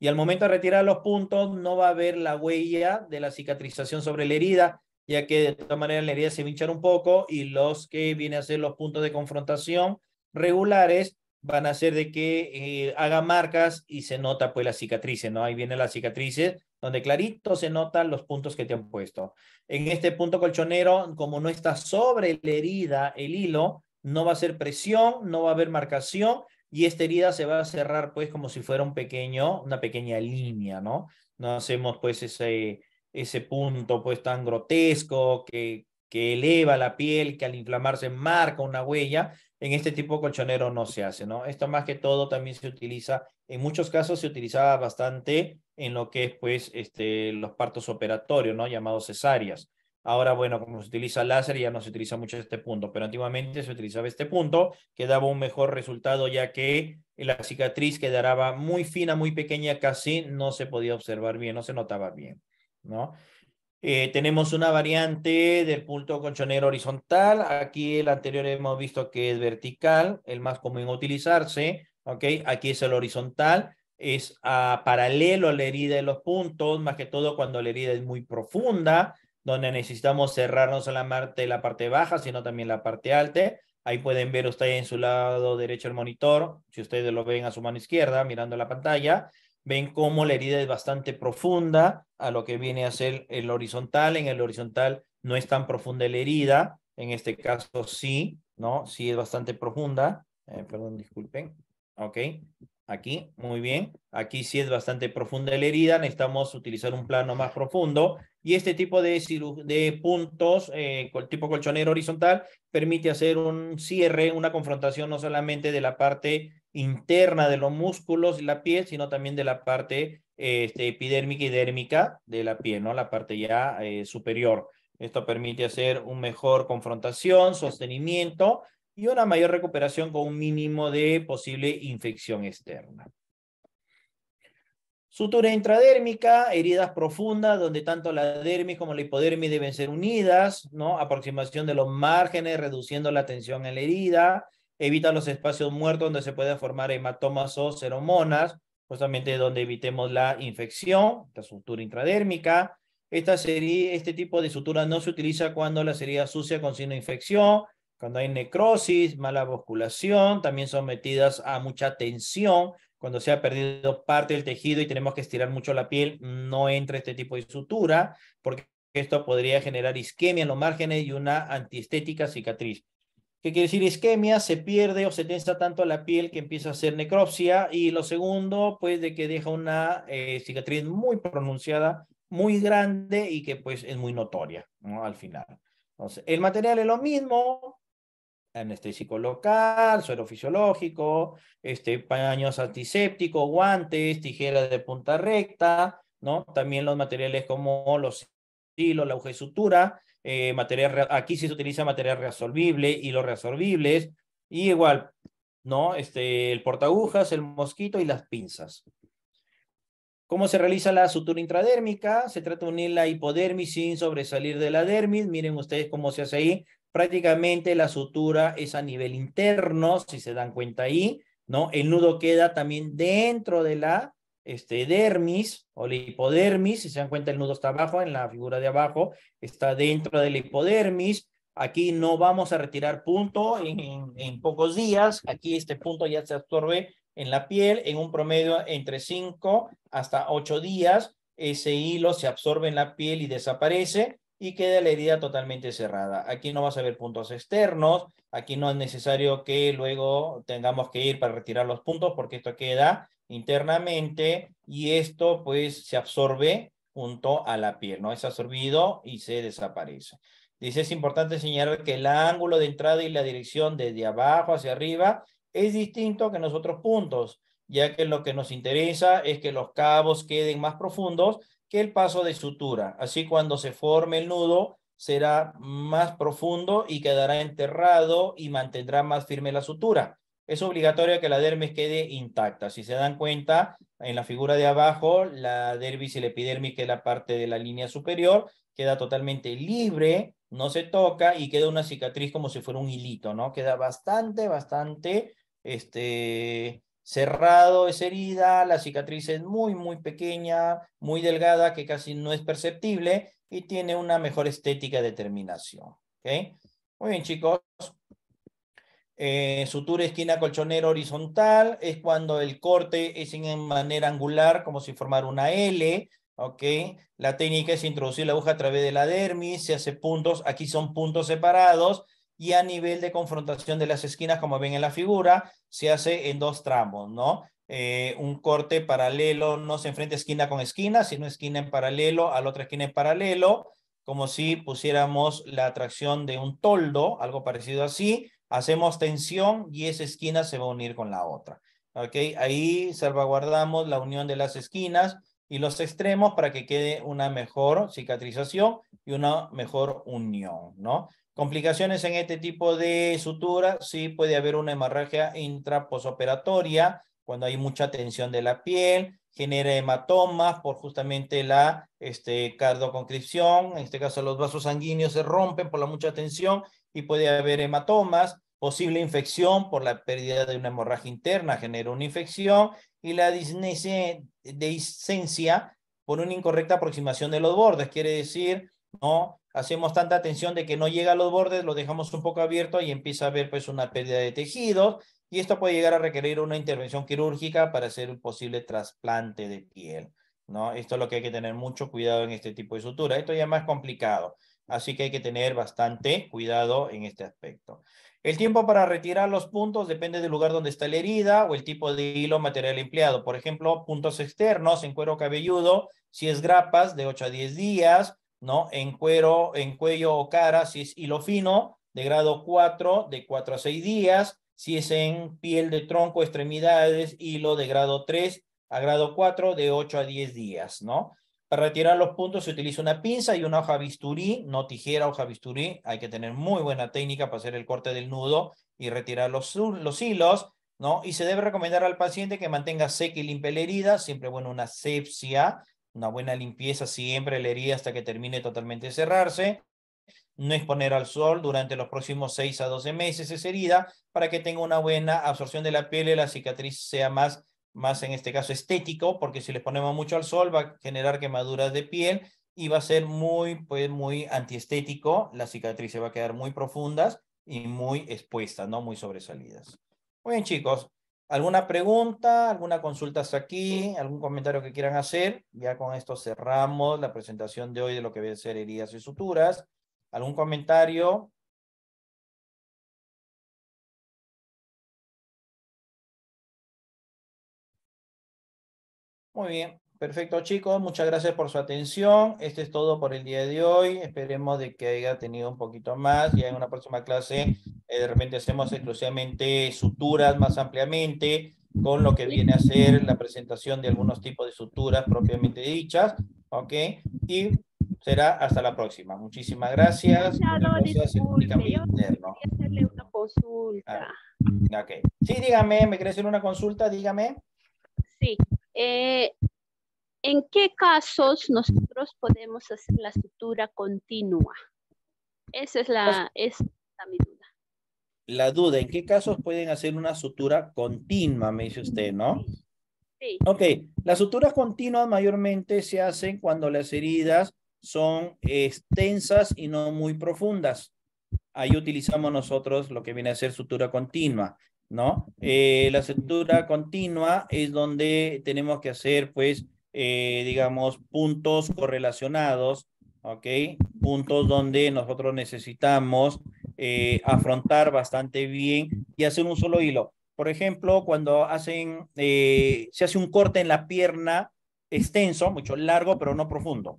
Y al momento de retirar los puntos no va a haber la huella de la cicatrización sobre la herida, ya que de todas maneras la herida se hinchar un poco y los que vienen a ser los puntos de confrontación regulares van a hacer de que eh, haga marcas y se nota pues la cicatrices, ¿no? Ahí viene la cicatriz, donde clarito se notan los puntos que te han puesto. En este punto colchonero, como no está sobre la herida el hilo, no va a ser presión, no va a haber marcación y esta herida se va a cerrar pues como si fuera un pequeño, una pequeña línea, ¿no? No hacemos pues ese, ese punto pues tan grotesco que, que eleva la piel, que al inflamarse marca una huella, en este tipo de colchonero no se hace, ¿no? Esto más que todo también se utiliza, en muchos casos se utilizaba bastante en lo que es pues este, los partos operatorios, ¿no? Llamados cesáreas. Ahora, bueno, como se utiliza láser, ya no se utiliza mucho este punto, pero antiguamente se utilizaba este punto que daba un mejor resultado ya que la cicatriz quedaba muy fina, muy pequeña, casi no se podía observar bien, no se notaba bien, ¿no? Eh, tenemos una variante del punto conchonero horizontal. Aquí el anterior hemos visto que es vertical, el más común utilizarse. Aquí es el horizontal, es a ah, paralelo a la herida de los puntos, más que todo cuando la herida es muy profunda donde necesitamos cerrarnos en la parte, la parte baja, sino también la parte alta. Ahí pueden ver ustedes en su lado derecho el monitor, si ustedes lo ven a su mano izquierda mirando la pantalla, ven cómo la herida es bastante profunda a lo que viene a ser el horizontal. En el horizontal no es tan profunda la herida, en este caso sí, ¿no? Sí es bastante profunda. Eh, perdón, disculpen. ¿ok? Aquí, muy bien. Aquí sí es bastante profunda la herida, necesitamos utilizar un plano más profundo. Y este tipo de, de puntos, eh, tipo colchonero horizontal, permite hacer un cierre, una confrontación no solamente de la parte interna de los músculos y la piel, sino también de la parte este, epidérmica y dérmica de la piel, ¿no? La parte ya eh, superior. Esto permite hacer un mejor confrontación, sostenimiento y una mayor recuperación con un mínimo de posible infección externa. Sutura intradérmica, heridas profundas donde tanto la dermis como la hipodermis deben ser unidas, ¿no? Aproximación de los márgenes, reduciendo la tensión en la herida, evita los espacios muertos donde se puede formar hematomas o seromonas, justamente donde evitemos la infección, la sutura intradérmica. este tipo de sutura no se utiliza cuando la herida sucia con signo infección, cuando hay necrosis, mala vasculación, también sometidas a mucha tensión. Cuando se ha perdido parte del tejido y tenemos que estirar mucho la piel, no entra este tipo de sutura, porque esto podría generar isquemia en los márgenes y una antiestética cicatriz. ¿Qué quiere decir isquemia? Se pierde o se tensa tanto la piel que empieza a ser necropsia. Y lo segundo, pues, de que deja una eh, cicatriz muy pronunciada, muy grande y que, pues, es muy notoria, ¿no? Al final. Entonces, el material es lo mismo, anestésico local, suero fisiológico, este, paños antisépticos, guantes, tijeras de punta recta, ¿no? También los materiales como los hilos, la aguja sutura, eh, material, aquí se utiliza material reabsorbible, los reabsorbibles, y igual, ¿no? Este, el portagujas el mosquito y las pinzas. ¿Cómo se realiza la sutura intradérmica? Se trata de unir la hipodermis sin sobresalir de la dermis. Miren ustedes cómo se hace ahí prácticamente la sutura es a nivel interno, si se dan cuenta ahí, ¿no? El nudo queda también dentro de la este, dermis o la hipodermis, si se dan cuenta el nudo está abajo, en la figura de abajo está dentro de la hipodermis, aquí no vamos a retirar punto en, en, pocos días, aquí este punto ya se absorbe en la piel en un promedio entre 5 hasta 8 días, ese hilo se absorbe en la piel y desaparece, y queda la herida totalmente cerrada. Aquí no vas a ver puntos externos, aquí no es necesario que luego tengamos que ir para retirar los puntos porque esto queda internamente y esto pues se absorbe junto a la piel, ¿no? Es absorbido y se desaparece. Dice, es importante señalar que el ángulo de entrada y la dirección desde abajo hacia arriba es distinto que en los otros puntos, ya que lo que nos interesa es que los cabos queden más profundos que el paso de sutura. Así cuando se forme el nudo será más profundo y quedará enterrado y mantendrá más firme la sutura. Es obligatorio que la dermis quede intacta. Si se dan cuenta, en la figura de abajo, la dermis y la epidermis, que es la parte de la línea superior, queda totalmente libre, no se toca y queda una cicatriz como si fuera un hilito, ¿no? Queda bastante, bastante este, cerrado es herida, la cicatriz es muy, muy pequeña, muy delgada, que casi no es perceptible y tiene una mejor estética de terminación. Muy bien, chicos. Eh, sutura esquina colchonera horizontal es cuando el corte es en manera angular, como si formara una L. La técnica es introducir la aguja a través de la dermis, se hace puntos, aquí son puntos separados, y a nivel de confrontación de las esquinas, como ven en la figura, se hace en dos tramos, ¿no? Eh, un corte paralelo, no se enfrenta esquina con esquina, sino esquina en paralelo a la otra esquina en paralelo, como si pusiéramos la atracción de un toldo, algo parecido así, hacemos tensión y esa esquina se va a unir con la otra. ¿Ok? Ahí salvaguardamos la unión de las esquinas y los extremos para que quede una mejor cicatrización y una mejor unión, ¿no? Complicaciones en este tipo de sutura, sí puede haber una hemorragia intraposoperatoria cuando hay mucha tensión de la piel, genera hematomas por justamente la este, en este caso los vasos sanguíneos se rompen por la mucha tensión y puede haber hematomas, posible infección por la pérdida de una hemorragia interna genera una infección y la disnesia por una incorrecta aproximación de los bordes, quiere decir, ¿no? hacemos tanta atención de que no llega a los bordes, lo dejamos un poco abierto y empieza a haber pues una pérdida de tejidos y esto puede llegar a requerir una intervención quirúrgica para hacer un posible trasplante de piel, ¿no? Esto es lo que hay que tener mucho cuidado en este tipo de sutura. Esto ya es más complicado, así que hay que tener bastante cuidado en este aspecto. El tiempo para retirar los puntos depende del lugar donde está la herida o el tipo de hilo material empleado. Por ejemplo, puntos externos en cuero cabelludo, si es grapas, de 8 a 10 días, ¿no? En cuero, en cuello o cara, si es hilo fino, de grado 4, de 4 a 6 días. Si es en piel de tronco, extremidades, hilo de grado 3 a grado 4, de 8 a 10 días, ¿no? Para retirar los puntos se utiliza una pinza y una hoja bisturí, no tijera, hoja bisturí. Hay que tener muy buena técnica para hacer el corte del nudo y retirar los, los hilos, ¿no? Y se debe recomendar al paciente que mantenga seca y limpia la herida, siempre, bueno, una asepsia una buena limpieza siempre la herida hasta que termine totalmente cerrarse. No exponer al sol durante los próximos 6 a 12 meses esa herida para que tenga una buena absorción de la piel y la cicatriz sea más, más en este caso estético, porque si le ponemos mucho al sol va a generar quemaduras de piel y va a ser muy, pues, muy antiestético. La cicatriz se va a quedar muy profundas y muy expuestas, no muy sobresalidas. Muy bien, chicos, ¿Alguna pregunta, alguna consulta hasta aquí, algún comentario que quieran hacer? Ya con esto cerramos la presentación de hoy de lo que a ser heridas y suturas. ¿Algún comentario? Muy bien. Perfecto chicos, muchas gracias por su atención. Este es todo por el día de hoy. Esperemos de que haya tenido un poquito más. Y en una próxima clase eh, de repente hacemos exclusivamente suturas más ampliamente con lo que viene a ser la presentación de algunos tipos de suturas propiamente dichas. ¿Ok? Y será hasta la próxima. Muchísimas gracias. hacerle una consulta. Ah, ok. Sí, dígame, ¿me querés hacer una consulta? Dígame. Sí. Eh, ¿En qué casos nosotros podemos hacer la sutura continua? Esa es la, pues es la mi duda. La duda, ¿en qué casos pueden hacer una sutura continua, me dice usted, no? Sí. Ok, las suturas continuas mayormente se hacen cuando las heridas son extensas y no muy profundas. Ahí utilizamos nosotros lo que viene a ser sutura continua. ¿no? Eh, la sutura continua es donde tenemos que hacer, pues, eh, digamos, puntos correlacionados, ¿ok? Puntos donde nosotros necesitamos eh, afrontar bastante bien y hacer un solo hilo. Por ejemplo, cuando hacen, eh, se hace un corte en la pierna extenso, mucho largo, pero no profundo.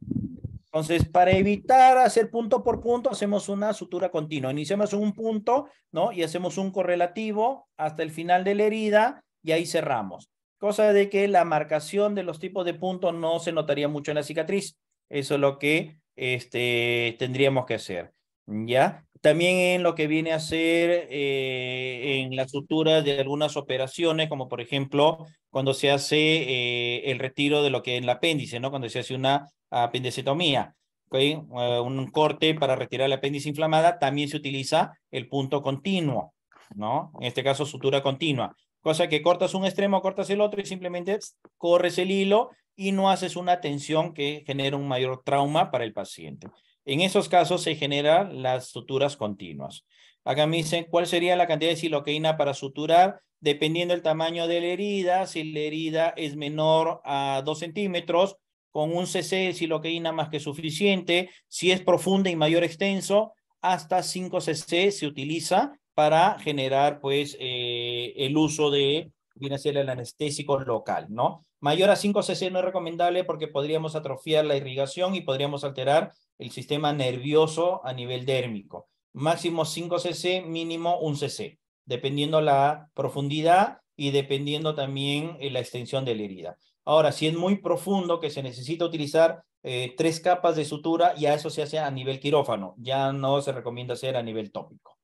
Entonces, para evitar hacer punto por punto, hacemos una sutura continua. Iniciamos un punto, ¿no? Y hacemos un correlativo hasta el final de la herida y ahí cerramos cosa de que la marcación de los tipos de puntos no se notaría mucho en la cicatriz. Eso es lo que este, tendríamos que hacer. ¿ya? También en lo que viene a ser eh, en la sutura de algunas operaciones, como por ejemplo cuando se hace eh, el retiro de lo que es el apéndice, ¿no? cuando se hace una apendicetomía. ¿okay? Eh, un corte para retirar el apéndice inflamada, también se utiliza el punto continuo, ¿no? En este caso, sutura continua cosa que cortas un extremo, cortas el otro y simplemente corres el hilo y no haces una tensión que genera un mayor trauma para el paciente. En esos casos se generan las suturas continuas. Acá me dicen cuál sería la cantidad de siloqueína para suturar, dependiendo del tamaño de la herida. Si la herida es menor a 2 centímetros, con un cc de siloqueína más que suficiente. Si es profunda y mayor extenso, hasta 5 cc se utiliza para generar pues eh, el uso de, viene a ser el anestésico local, ¿no? Mayor a 5 cc no es recomendable porque podríamos atrofiar la irrigación y podríamos alterar el sistema nervioso a nivel dérmico. Máximo 5 cc, mínimo 1 cc, dependiendo la profundidad y dependiendo también eh, la extensión de la herida. Ahora, si es muy profundo, que se necesita utilizar eh, tres capas de sutura, ya eso se hace a nivel quirófano, ya no se recomienda hacer a nivel tópico.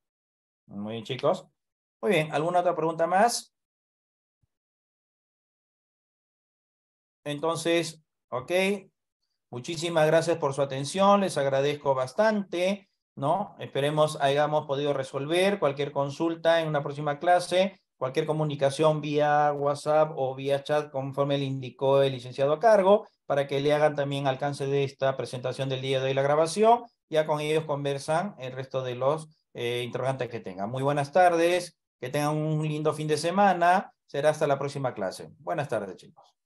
Muy bien, chicos. Muy bien, ¿alguna otra pregunta más? Entonces, ok. Muchísimas gracias por su atención, les agradezco bastante, ¿no? Esperemos hayamos podido resolver cualquier consulta en una próxima clase, cualquier comunicación vía WhatsApp o vía chat, conforme le indicó el licenciado a cargo, para que le hagan también alcance de esta presentación del día de hoy la grabación. Ya con ellos conversan el resto de los eh, interrogantes que tengan. Muy buenas tardes, que tengan un lindo fin de semana. Será hasta la próxima clase. Buenas tardes, chicos.